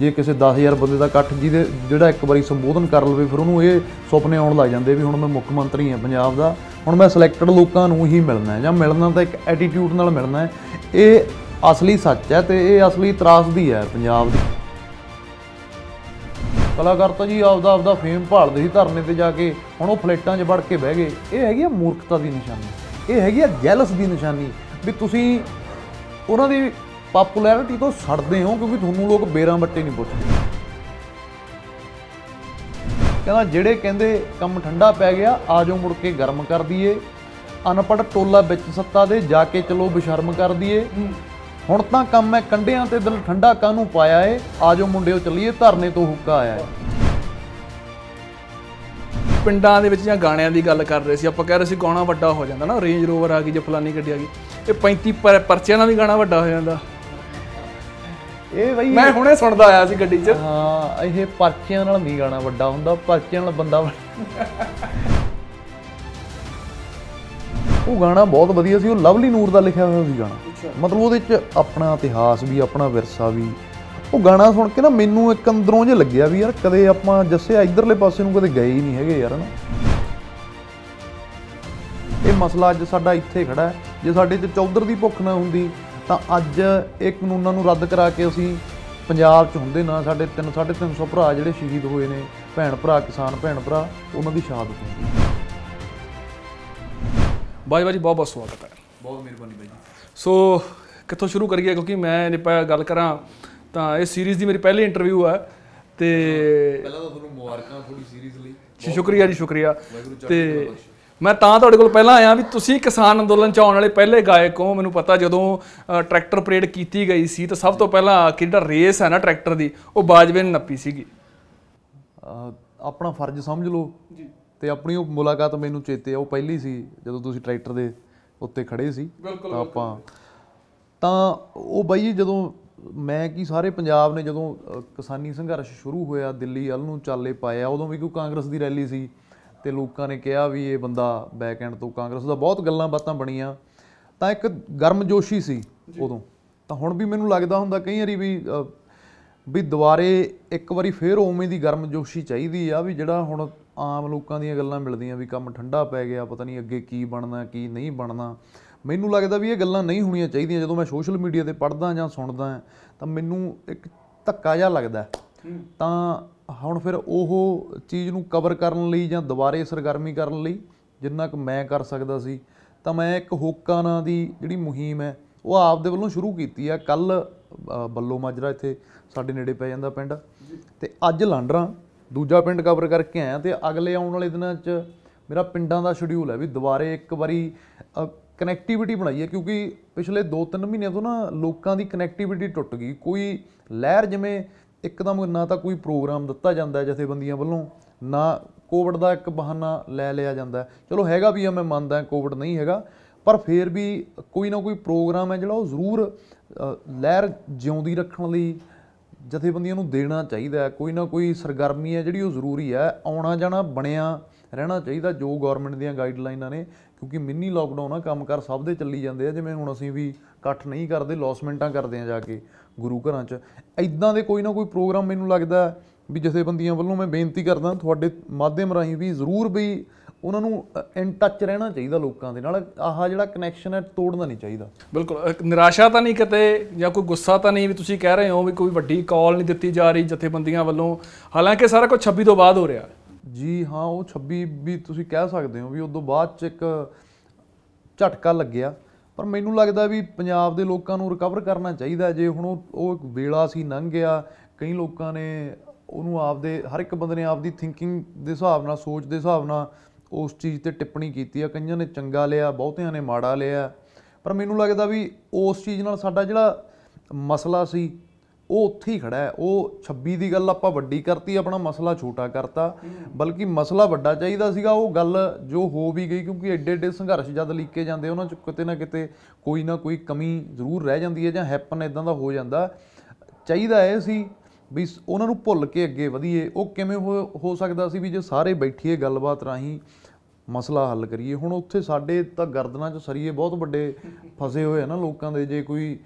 ਜੇ ਕਿਸੇ 10000 ਬੰਦੇ ਦਾ ਇਕੱਠ ਜਿਹਦੇ ਜਿਹੜਾ ਇੱਕ ਵਾਰੀ ਸੰਬੋਧਨ ਕਰ ਲਵੇ ਫਿਰ ਉਹਨੂੰ ਇਹ ਸੁਪਨੇ ਆਉਣ ਲੱਗ ਜਾਂਦੇ ਵੀ ਹੁਣ ਮੈਂ ਮੁੱਖ ਮੰਤਰੀ ਹਾਂ ਪੰਜਾਬ ਦਾ ਹੁਣ ਮੈਂ ਸਿਲੈਕਟਡ ਲੋਕਾਂ ਨੂੰ ਹੀ ਮਿਲਣਾ ਹੈ ਜਾਂ ਮਿਲਣਾ ਤਾਂ ਇੱਕ ਐਟੀਟਿਊਡ ਨਾਲ ਮਿਲਣਾ ਹੈ ਇਹ ਅਸਲੀ ਸੱਚ ਹੈ ਤੇ ਇਹ ਅਸਲੀ ਤਰਾਸਦੀ ਹੈ ਪੰਜਾਬ ਦੀ ਕਲਾਕਾਰ ਤਾਂ ਜੀ ਆਪਦਾ ਆਪਦਾ ਫੇਮ ਭਾਲਦੇ ਸੀ ਧਰਨੇ ਤੇ ਜਾ ਕੇ ਹੁਣ ਉਹ ਫਲੇਟਾਂ 'ਚ ਵੜ ਕੇ ਬਹਿ ਗਏ ਇਹ ਹੈਗੀ ਆ ਮੂਰਖਤਾ ਦੀ ਨਿਸ਼ਾਨੀ ਇਹ ਹੈਗੀ ਆ ਜੈਲਸ ਦੀ ਨਿਸ਼ਾਨੀ ਵੀ ਤੁਸੀਂ ਉਹਨਾਂ ਦੀ ਪਾਪੂਲੈਰਿਟੀ ਤੋਂ ਸੜਦੇ ਹੋ ਕਿਉਂਕਿ ਤੁਹਾਨੂੰ ਲੋਕ ਬੇਰਾਂ ਬੱਟੇ ਨਹੀਂ ਪੁੱਛਦੇ ਕਹਿੰਦਾ ਜਿਹੜੇ ਕਹਿੰਦੇ ਕੰਮ ਠੰਡਾ ਪੈ ਗਿਆ ਆਜੋ ਮੁੜ ਕੇ ਗਰਮ ਕਰ ਦਈਏ ਅਨਪੜ ਟੋਲਾ ਵਿੱਚ ਸੱਤਾ ਦੇ ਜਾ ਕੇ ਚਲੋ ਬਿਸ਼ਰਮ ਕਰ ਦਈਏ ਹੁਣ ਤਾਂ ਕੰਮ ਹੈ ਕੰਡਿਆਂ ਤੇ ਦਿਲ ਠੰਡਾ ਕਾਹਨੂੰ ਪਾਇਆ ਏ ਆਜੋ ਮੁੰਡਿਓ ਚੱਲੀਏ ਧਰਨੇ ਤੋਂ ਹੁੱਕਾ ਆਇਆ ਪਿੰਡਾਂ ਦੇ ਵਿੱਚ ਜਾਂ ਗਾਣਿਆਂ ਦੀ ਗੱਲ ਕਰ ਰਹੇ ਸੀ ਆਪਾਂ ਕਹਿ ਰਹੇ ਸੀ ਗਾਣਾ ਵੱਡਾ ਹੋ ਜਾਂਦਾ ਨਾ ਰੇਂਜ ਰੋਵਰ ਆ ਗਈ ਜਾਂ ਫਲਾਨੀ ਗੱਡੀ ਆ ਗਈ ਇਹ 35 ਪਰਚਿਆਂ ਨਾਲ ਵੀ ਗਾਣਾ ਵੱਡਾ ਹੋ ਜਾਂਦਾ ਇਹ ਬਈ ਮੈਂ ਹੁਣੇ ਸੁਣਦਾ ਆਇਆ ਸੀ ਗੱਡੀ 'ਚ ਹਾਂ ਇਹ ਪਰਚਿਆਂ ਨਾਲ ਨਹੀਂ ਗਾਣਾ ਵੱਡਾ ਹੁੰਦਾ ਪਰਚਿਆਂ ਨਾਲ ਬੰਦਾ ਉਹ ਗਾਣਾ ਬਹੁਤ ਵਧੀਆ ਸੀ ਉਹ ਲਵਲੀ ਨੂਰ ਦਾ ਲਿਖਿਆ ਹੋਇਆ ਸੀ ਗਾਣਾ ਮਤਲਬ ਉਹਦੇ 'ਚ ਆਪਣਾ ਇਤਿਹਾਸ ਵੀ ਆਪਣਾ ਵਿਰਸਾ ਵੀ ਉਹ ਗਾਣਾ ਸੁਣ ਕੇ ਨਾ ਮੈਨੂੰ ਇੱਕ ਅੰਦਰੋਂ ਜੇ ਲੱਗਿਆ ਵੀ ਯਾਰ ਕਦੇ ਆਪਾਂ ਜੱਸੇ ਇਧਰਲੇ ਪਾਸੇ ਨੂੰ ਕਦੇ ਗਏ ਹੀ ਨਹੀਂ ਹੈਗੇ ਯਾਰ ਹਨਾ ਇਹ ਮਸਲਾ ਅੱਜ ਸਾਡਾ ਇੱਥੇ ਖੜਾ ਹੈ ਜੇ ਸਾਡੇ ਤੇ ਚੌਧਰ ਦੀ ਭੁੱਖ ਨਾ ਹੁੰਦੀ ਤਾਂ ਅੱਜ ਇਹ ਕਾਨੂੰਨਾਂ ਨੂੰ ਰੱਦ ਕਰਾ ਕੇ ਅਸੀਂ ਪੰਜਾਬ 'ਚ ਹੁੰਦੇ ਨਾ ਸਾਡੇ 3 350 ਭਰਾ ਜਿਹੜੇ ਸ਼ਹੀਦ ਹੋਏ ਨੇ ਭੈਣ ਭਰਾ ਕਿਸਾਨ ਭੈਣ ਭਰਾ ਉਹਨਾਂ ਦੀ ਸ਼ਹਾਦਤ ਹੁੰਦੀ ਬਾਈ ਬਾਈ ਬਹੁਤ ਬਹੁਤ ਸਵਾਗਤ ਹੈ ਬਹੁਤ ਮਿਹਰਬਾਨੀ ਬਾਈ ਸੋ ਕਿੱਥੋਂ ਸ਼ੁਰੂ ਕਰੀਏ ਕਿਉਂਕਿ ਮੈਂ ਨਿਪਾ ਗੱਲ ਕਰਾਂ ਤਾਂ ਇਹ ਸੀਰੀਜ਼ ਦੀ ਮੇਰੀ ਪਹਿਲੀ ਇੰਟਰਵਿਊ ਹੈ ਤੇ ਪਹਿਲਾਂ ਤਾਂ ਤੁਹਾਨੂੰ ਮੁਬਾਰਕਾਂ ਥੋੜੀ ਸੀਰੀਜ਼ ਲਈ ਸ਼ੁਕਰੀਆ ਜੀ ਸ਼ੁਕਰੀਆ ਤੇ ਮੈਂ ਤਾਂ ਤੁਹਾਡੇ ਕੋਲ ਪਹਿਲਾਂ ਆਇਆ ਵੀ ਤੁਸੀਂ ਕਿਸਾਨ ਅੰਦੋਲਨ ਚ ਆਉਣ ਵਾਲੇ ਪਹਿਲੇ ਗਾਇਕ ਹੋ ਮੈਨੂੰ ਪਤਾ ਜਦੋਂ ਟਰੈਕਟਰ ਪਰੇਡ ਕੀਤੀ ਗਈ ਸੀ ਤਾਂ ਸਭ ਤੋਂ ਪਹਿਲਾਂ ਕਿਹੜਾ ਰੇਸ ਹੈ ਨਾ ਟਰੈਕਟਰ ਦੀ ਉਹ ਬਾਜਵੇ ਨੇ ਨੱਪੀ ਸੀਗੀ ਆਪਣਾ ਫਰਜ਼ ਸਮਝ ਲਓ ਜੀ ਤੇ ਆਪਣੀ ਉਹ ਮੁਲਾਕਾਤ ਮੈਨੂੰ ਚੇਤੇ ਆ ਉਹ ਪਹਿਲੀ ਸੀ ਜਦੋਂ ਤੁਸੀਂ ਟਰੈਕਟਰ ਦੇ ਉੱਤੇ ਖੜੇ ਸੀ ਤਾਂ ਆਪਾਂ ਤਾਂ ਉਹ ਬਾਈ ਜਦੋਂ ਮੈਂ ਕੀ ਸਾਰੇ ਪੰਜਾਬ ਨੇ ਜਦੋਂ ਕਿਸਾਨੀ ਸੰਘਰਸ਼ ਸ਼ੁਰੂ ਹੋਇਆ ਦਿੱਲੀ ਵੱਲ ਨੂੰ ਚਾਲੇ ਪਾਇਆ ਉਦੋਂ ਵੀ ਕੋਈ ਕਾਂਗਰਸ ਦੀ ਰੈਲੀ ਸੀ ਤੇ ਲੋਕਾਂ ਨੇ ਕਿਹਾ ਵੀ ਇਹ ਬੰਦਾ ਬੈਕ ਐਂਡ ਤੋਂ ਕਾਂਗਰਸ ਦਾ ਬਹੁਤ ਗੱਲਾਂ ਬਾਤਾਂ ਬਣੀਆਂ ਤਾਂ ਇੱਕ ਗਰਮਜੋਸ਼ੀ ਸੀ ਉਦੋਂ ਤਾਂ ਹੁਣ ਵੀ ਮੈਨੂੰ ਲੱਗਦਾ ਹੁੰਦਾ ਕਈ ਵਾਰੀ ਵੀ ਵੀ ਦੁਬਾਰੇ ਇੱਕ ਵਾਰੀ ਫੇਰ ਉਵੇਂ ਦੀ ਗਰਮਜੋਸ਼ੀ ਚਾਹੀਦੀ ਆ ਵੀ ਜਿਹੜਾ ਹੁਣ ਆਮ ਲੋਕਾਂ ਦੀਆਂ ਗੱਲਾਂ ਮਿਲਦੀਆਂ ਵੀ ਕੰਮ ਠੰਡਾ ਪੈ ਗਿਆ ਪਤਾ ਨਹੀਂ ਅੱਗੇ ਕੀ ਬਣਨਾ ਕੀ ਨਹੀਂ ਬਣਨਾ ਮੈਨੂੰ ਲੱਗਦਾ ਵੀ ਇਹ ਗੱਲਾਂ ਨਹੀਂ ਹੋਣੀਆਂ ਚਾਹੀਦੀਆਂ ਜਦੋਂ ਮੈਂ ਸੋਸ਼ਲ ਮੀਡੀਆ ਤੇ ਪੜ੍ਹਦਾ ਜਾਂ ਸੁਣਦਾ ਤਾਂ ਮੈਨੂੰ ਇੱਕ ਧੱਕਾ ਜਿਹਾ ਲੱਗਦਾ ਤਾਂ ਹੁਣ ਫਿਰ ਉਹ ਚੀਜ਼ ਨੂੰ ਕਵਰ ਕਰਨ ਲਈ ਜਾਂ ਦੁਬਾਰੇ ਸਰਗਰਮੀ ਕਰਨ ਲਈ ਜਿੰਨਾ ਕੁ ਮੈਂ ਕਰ ਸਕਦਾ ਸੀ ਤਾਂ ਮੈਂ ਇੱਕ ਹੋਕਾ ਨਾਂ ਦੀ ਜਿਹੜੀ ਮੁਹਿੰਮ ਹੈ ਉਹ ਆਪ ਦੇ ਵੱਲੋਂ ਸ਼ੁਰੂ ਕੀਤੀ ਆ ਕੱਲ ਬੱਲੋ ਮਾਜਰਾ ਇੱਥੇ ਸਾਡੇ ਨੇੜੇ ਪੈ ਜਾਂਦਾ ਪਿੰਡ ਤੇ ਅੱਜ ਲਾਂਡਰਾ ਦੂਜਾ ਪਿੰਡ ਕਵਰ ਕਰਕੇ ਆਇਆ ਤੇ ਅਗਲੇ ਆਉਣ ਵਾਲੇ ਦਿਨਾਂ 'ਚ ਮੇਰਾ ਪਿੰਡਾਂ ਦਾ ਸ਼ਡਿਊਲ ਹੈ ਵੀ ਦੁਬਾਰੇ ਇੱਕ ਵਾਰੀ ਕਨੈਕਟੀਵਿਟੀ ਬਣਾਈ ਹੈ ਕਿਉਂਕਿ ਪਿਛਲੇ 2-3 ਮਹੀਨਿਆਂ ਤੋਂ ਨਾ ਲੋਕਾਂ ਦੀ ਕਨੈਕਟੀਵਿਟੀ ਟੁੱਟ ਗਈ ਕੋਈ ਲਹਿਰ ਜਿਵੇਂ ਇੱਕਦਮ ਨਾ ਤਾਂ ਕੋਈ ਪ੍ਰੋਗਰਾਮ ਦਿੱਤਾ ਜਾਂਦਾ ਜਥੇਬੰਦੀਆਂ ਵੱਲੋਂ ਨਾ ਕੋਵਿਡ ਦਾ ਇੱਕ ਬਹਾਨਾ ਲੈ ਲਿਆ ਜਾਂਦਾ ਚਲੋ ਹੈਗਾ ਵੀ ਆ ਮੈਂ ਮੰਨਦਾ ਕੋਵਿਡ ਨਹੀਂ ਹੈਗਾ ਪਰ ਫੇਰ ਵੀ ਕੋਈ ਨਾ ਕੋਈ ਪ੍ਰੋਗਰਾਮ ਹੈ ਜਿਹੜਾ ਉਹ ਜ਼ਰੂਰ ਲਹਿਰ ਜਿਉਂਦੀ ਰੱਖਣ ਲਈ ਜਥੇਬੰਦੀਆਂ ਨੂੰ ਦੇਣਾ ਚਾਹੀਦਾ ਕੋਈ ਨਾ ਕੋਈ ਸਰਗਰਮੀ ਹੈ ਜਿਹੜੀ ਉਹ ਜ਼ਰੂਰੀ ਹੈ ਆਉਣਾ ਜਾਣਾ ਬਣਿਆ ਰਹਿਣਾ ਚਾਹੀਦਾ ਜੋ ਗਵਰਨਮੈਂਟ ਦੀਆਂ ਗਾਈਡਲਾਈਨਾਂ ਨੇ ਕਿਉਂਕਿ ਮਿੰਨੀ ਲਾਕਡਾਊਨ ਆ ਕੰਮਕਾਰ ਸਭ ਦੇ ਚੱਲੀ ਜਾਂਦੇ ਆ ਜਿਵੇਂ ਹੁਣ ਅਸੀਂ ਵੀ ਇਕੱਠ ਨਹੀਂ ਕਰਦੇ ਲੌਸਮੈਂਟਾਂ ਕਰਦੇ ਆ ਜਾ ਕੇ ਗੁਰੂ ਘਰਾਂ 'ਚ ਇਦਾਂ ਦੇ ਕੋਈ ਨਾ ਕੋਈ ਪ੍ਰੋਗਰਾਮ ਮੈਨੂੰ ਲੱਗਦਾ ਵੀ ਜਥੇਬੰਦੀਆਂ ਵੱਲੋਂ ਮੈਂ ਬੇਨਤੀ ਕਰਦਾ ਤੁਹਾਡੇ ਮਾਧਿਅਮ ਰਾਹੀਂ ਵੀ ਜ਼ਰੂਰ ਵੀ ਉਹਨਾਂ ਨੂੰ ਇਨ ਟੱਚ ਰਹਿਣਾ ਚਾਹੀਦਾ ਲੋਕਾਂ ਦੇ ਨਾਲ ਆਹ ਜਿਹੜਾ ਕਨੈਕਸ਼ਨ ਹੈ ਤੋੜਨਾ ਨਹੀਂ ਚਾਹੀਦਾ ਬਿਲਕੁਲ ਨਿਰਾਸ਼ਾ ਤਾਂ ਨਹੀਂ ਕਿਤੇ ਜਾਂ ਕੋਈ ਗੁੱਸਾ ਤਾਂ ਨਹੀਂ ਵੀ ਤੁਸੀਂ ਕਹਿ ਰਹੇ ਹੋ ਵੀ ਕੋਈ ਵੱਡੀ ਕਾਲ ਨਹੀਂ ਦਿੱਤੀ ਜਾ ਰਹੀ ਜਥੇਬੰਦੀਆਂ ਵੱਲੋਂ ਹਾਲਾਂਕਿ ਸਾਰਾ ਕੁਝ 26 ਤੋਂ ਬਾਅਦ ਹੋ ਰਿਹਾ ਜੀ ਹਾਂ ਉਹ 26 ਵੀ ਤੁਸੀਂ ਕਹਿ ਸਕਦੇ ਹੋ ਵੀ ਉਸ ਤੋਂ ਬਾਅਦ ਚ ਇੱਕ ਝਟਕਾ ਲੱਗਿਆ ਪਰ ਮੈਨੂੰ ਲੱਗਦਾ ਵੀ ਪੰਜਾਬ ਦੇ ਲੋਕਾਂ ਨੂੰ ਰਿਕਵਰ ਕਰਨਾ ਚਾਹੀਦਾ ਜੇ ਹੁਣ ਉਹ ਇੱਕ ਵੇਲਾ ਸੀ ਲੰਘ ਗਿਆ ਕਈ ਲੋਕਾਂ ਨੇ ਉਹਨੂੰ ਆਪਦੇ ਹਰ ਇੱਕ ਬੰਦੇ ਨੇ ਆਪਦੀ ਥਿੰਕਿੰਗ ਦੇ ਹਿਸਾਬ ਨਾਲ ਸੋਚ ਦੇ ਹਿਸਾਬ ਨਾਲ ਉਸ ਚੀਜ਼ ਤੇ ਟਿੱਪਣੀ ਕੀਤੀ ਆ ਕਈਆਂ ਨੇ ਚੰਗਾ ਲਿਆ ਬਹੁਤਿਆਂ ਨੇ ਮਾੜਾ ਲਿਆ ਪਰ ਮੈਨੂੰ ਲੱਗਦਾ ਵੀ ਉਸ ਚੀਜ਼ ਨਾਲ ਸਾਡਾ ਜਿਹੜਾ ਮਸਲਾ ਸੀ ਉਹ ਉੱਥੇ ਹੀ ਖੜਾ ਹੈ ਉਹ 26 ਦੀ ਗੱਲ ਆਪਾਂ ਵੱਡੀ ਕਰਤੀ ਆਪਣਾ ਮਸਲਾ ਛੋਟਾ ਕਰਤਾ ਬਲਕਿ ਮਸਲਾ ਵੱਡਾ ਚਾਹੀਦਾ ਸੀਗਾ ਉਹ ਗੱਲ ਜੋ ਹੋ ਵੀ ਗਈ ਕਿਉਂਕਿ ਐਡੇ ਐਡੇ ਸੰਘਰਸ਼ ਜਦ ਲੀਕੇ ਜਾਂਦੇ ਉਹਨਾਂ ਚ ਕਿਤੇ ਨਾ ਕਿਤੇ ਕੋਈ ਨਾ ਕੋਈ ਕਮੀ ਜ਼ਰੂਰ ਰਹਿ ਜਾਂਦੀ ਹੈ ਜਾਂ ਹੈਪਨ ਇਦਾਂ ਦਾ ਹੋ ਜਾਂਦਾ ਚਾਹੀਦਾ ਇਹ ਸੀ ਵੀ ਉਹਨਾਂ ਨੂੰ ਭੁੱਲ ਕੇ ਅੱਗੇ ਵਧੀਏ ਉਹ ਕਿਵੇਂ ਹੋ ਸਕਦਾ ਸੀ ਵੀ ਜੇ ਸਾਰੇ ਬੈਠੀਏ ਗੱਲਬਾਤ ਰਾਹੀਂ ਮਸਲਾ ਹੱਲ ਕਰੀਏ ਹੁਣ ਉੱਥੇ ਸਾਡੇ ਤਾਂ ਗਰਦਨਾਂ 'ਚ ਸਰੀਏ ਬਹੁਤ ਵੱਡੇ ਫਸੇ ਹੋਏ ਆ ਨਾ ਲੋਕਾਂ ਦੇ ਜੇ ਕੋਈ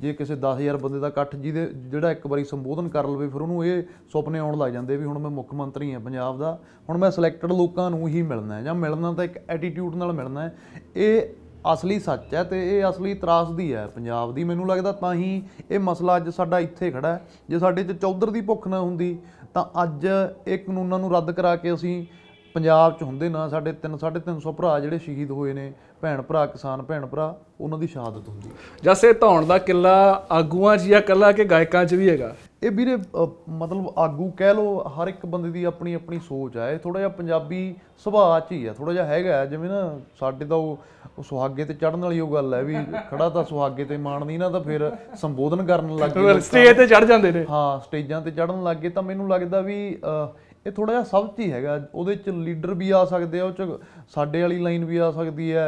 ਜੇ ਕਿਸੇ 10000 ਬੰਦੇ ਦਾ ਇਕੱਠ ਜਿਹਦੇ ਜਿਹੜਾ ਇੱਕ ਵਾਰੀ ਸੰਬੋਧਨ ਕਰ ਲਵੇ ਫਿਰ ਉਹਨੂੰ ਇਹ ਸੁਪਨੇ ਆਉਣ ਲੱਗ ਜਾਂਦੇ ਵੀ ਹੁਣ ਮੈਂ ਮੁੱਖ ਮੰਤਰੀ ਹਾਂ ਪੰਜਾਬ ਦਾ ਹੁਣ ਮੈਂ ਸਿਲੈਕਟਡ ਲੋਕਾਂ ਨੂੰ ਹੀ ਮਿਲਣਾ ਹੈ ਜਾਂ ਮਿਲਣਾ ਤਾਂ ਇੱਕ ਐਟੀਟਿਊਡ ਨਾਲ ਮਿਲਣਾ ਹੈ ਇਹ ਅਸਲੀ ਸੱਚ ਹੈ ਤੇ ਇਹ ਅਸਲੀ ਤਰਾਸਦੀ ਹੈ ਪੰਜਾਬ ਦੀ ਮੈਨੂੰ ਲੱਗਦਾ ਤਾਂ ਹੀ ਇਹ ਮਸਲਾ ਅੱਜ ਸਾਡਾ ਇੱਥੇ ਖੜਾ ਹੈ ਜੇ ਸਾਡੇ 'ਚ ਚੌਧਰ ਦੀ ਭੁੱਖ ਨਾ ਹੁੰਦੀ ਤਾਂ ਅੱਜ ਇਹ ਕਾਨੂੰਨਾਂ ਨੂੰ ਰੱਦ ਕਰਾ ਕੇ ਅਸੀਂ ਪੰਜਾਬ 'ਚ ਹੁੰਦੇ ਨਾ ਸਾਡੇ 3 350 ਭਰਾ ਜਿਹੜੇ ਸ਼ਹੀਦ ਹੋਏ ਨੇ ਭੈਣ ਭਰਾ ਕਿਸਾਨ ਭੈਣ ਭਰਾ ਉਹਨਾਂ ਦੀ ਸ਼ਹਾਦਤ ਹੁੰਦੀ ਜਸੇ ਧੌਣ ਦਾ ਕਿਲਾ ਆਗੂਆਂ 'ਚ ਜਾਂ ਕੱਲਾ ਕੇ ਗਾਇਕਾਂ 'ਚ ਵੀ ਹੈਗਾ ਇਹ ਵੀਰੇ ਮਤਲਬ ਆਗੂ ਕਹਿ ਲੋ ਹਰ ਇੱਕ ਬੰਦੇ ਦੀ ਆਪਣੀ ਆਪਣੀ ਸੋਚ ਆ ਇਹ ਥੋੜਾ ਜਿਹਾ ਪੰਜਾਬੀ ਸੁਭਾਅ 'ਚ ਹੀ ਆ ਥੋੜਾ ਜਿਹਾ ਹੈਗਾ ਜਿਵੇਂ ਨਾ ਸਾਡੇ ਤਾਂ ਉਹ ਸੁਹਾਗੇ ਤੇ ਚੜਨ ਵਾਲੀ ਉਹ ਗੱਲ ਹੈ ਵੀ ਖੜਾ ਤਾਂ ਸੁਹਾਗੇ ਤੇ ਮਾਣ ਨਹੀਂ ਨਾ ਤਾਂ ਫਿਰ ਸੰਬੋਧਨ ਕਰਨ ਲੱਗ ਗਏ ਸਟੇਜ ਤੇ ਚੜ ਜਾਂਦੇ ਨੇ ਹਾਂ ਸਟੇਜਾਂ ਤੇ ਚੜਨ ਲੱਗ ਗਏ ਤਾਂ ਮੈਨੂੰ ਲੱਗਦਾ ਵੀ ਇਹ ਥੋੜਾ ਜਿਹਾ ਸਬਤ ਹੀ ਹੈਗਾ ਉਹਦੇ ਚ ਲੀਡਰ ਵੀ ਆ ਸਕਦੇ ਆ ਉਹ ਚ ਸਾਡੇ ਵਾਲੀ ਲਾਈਨ ਵੀ ਆ ਸਕਦੀ ਹੈ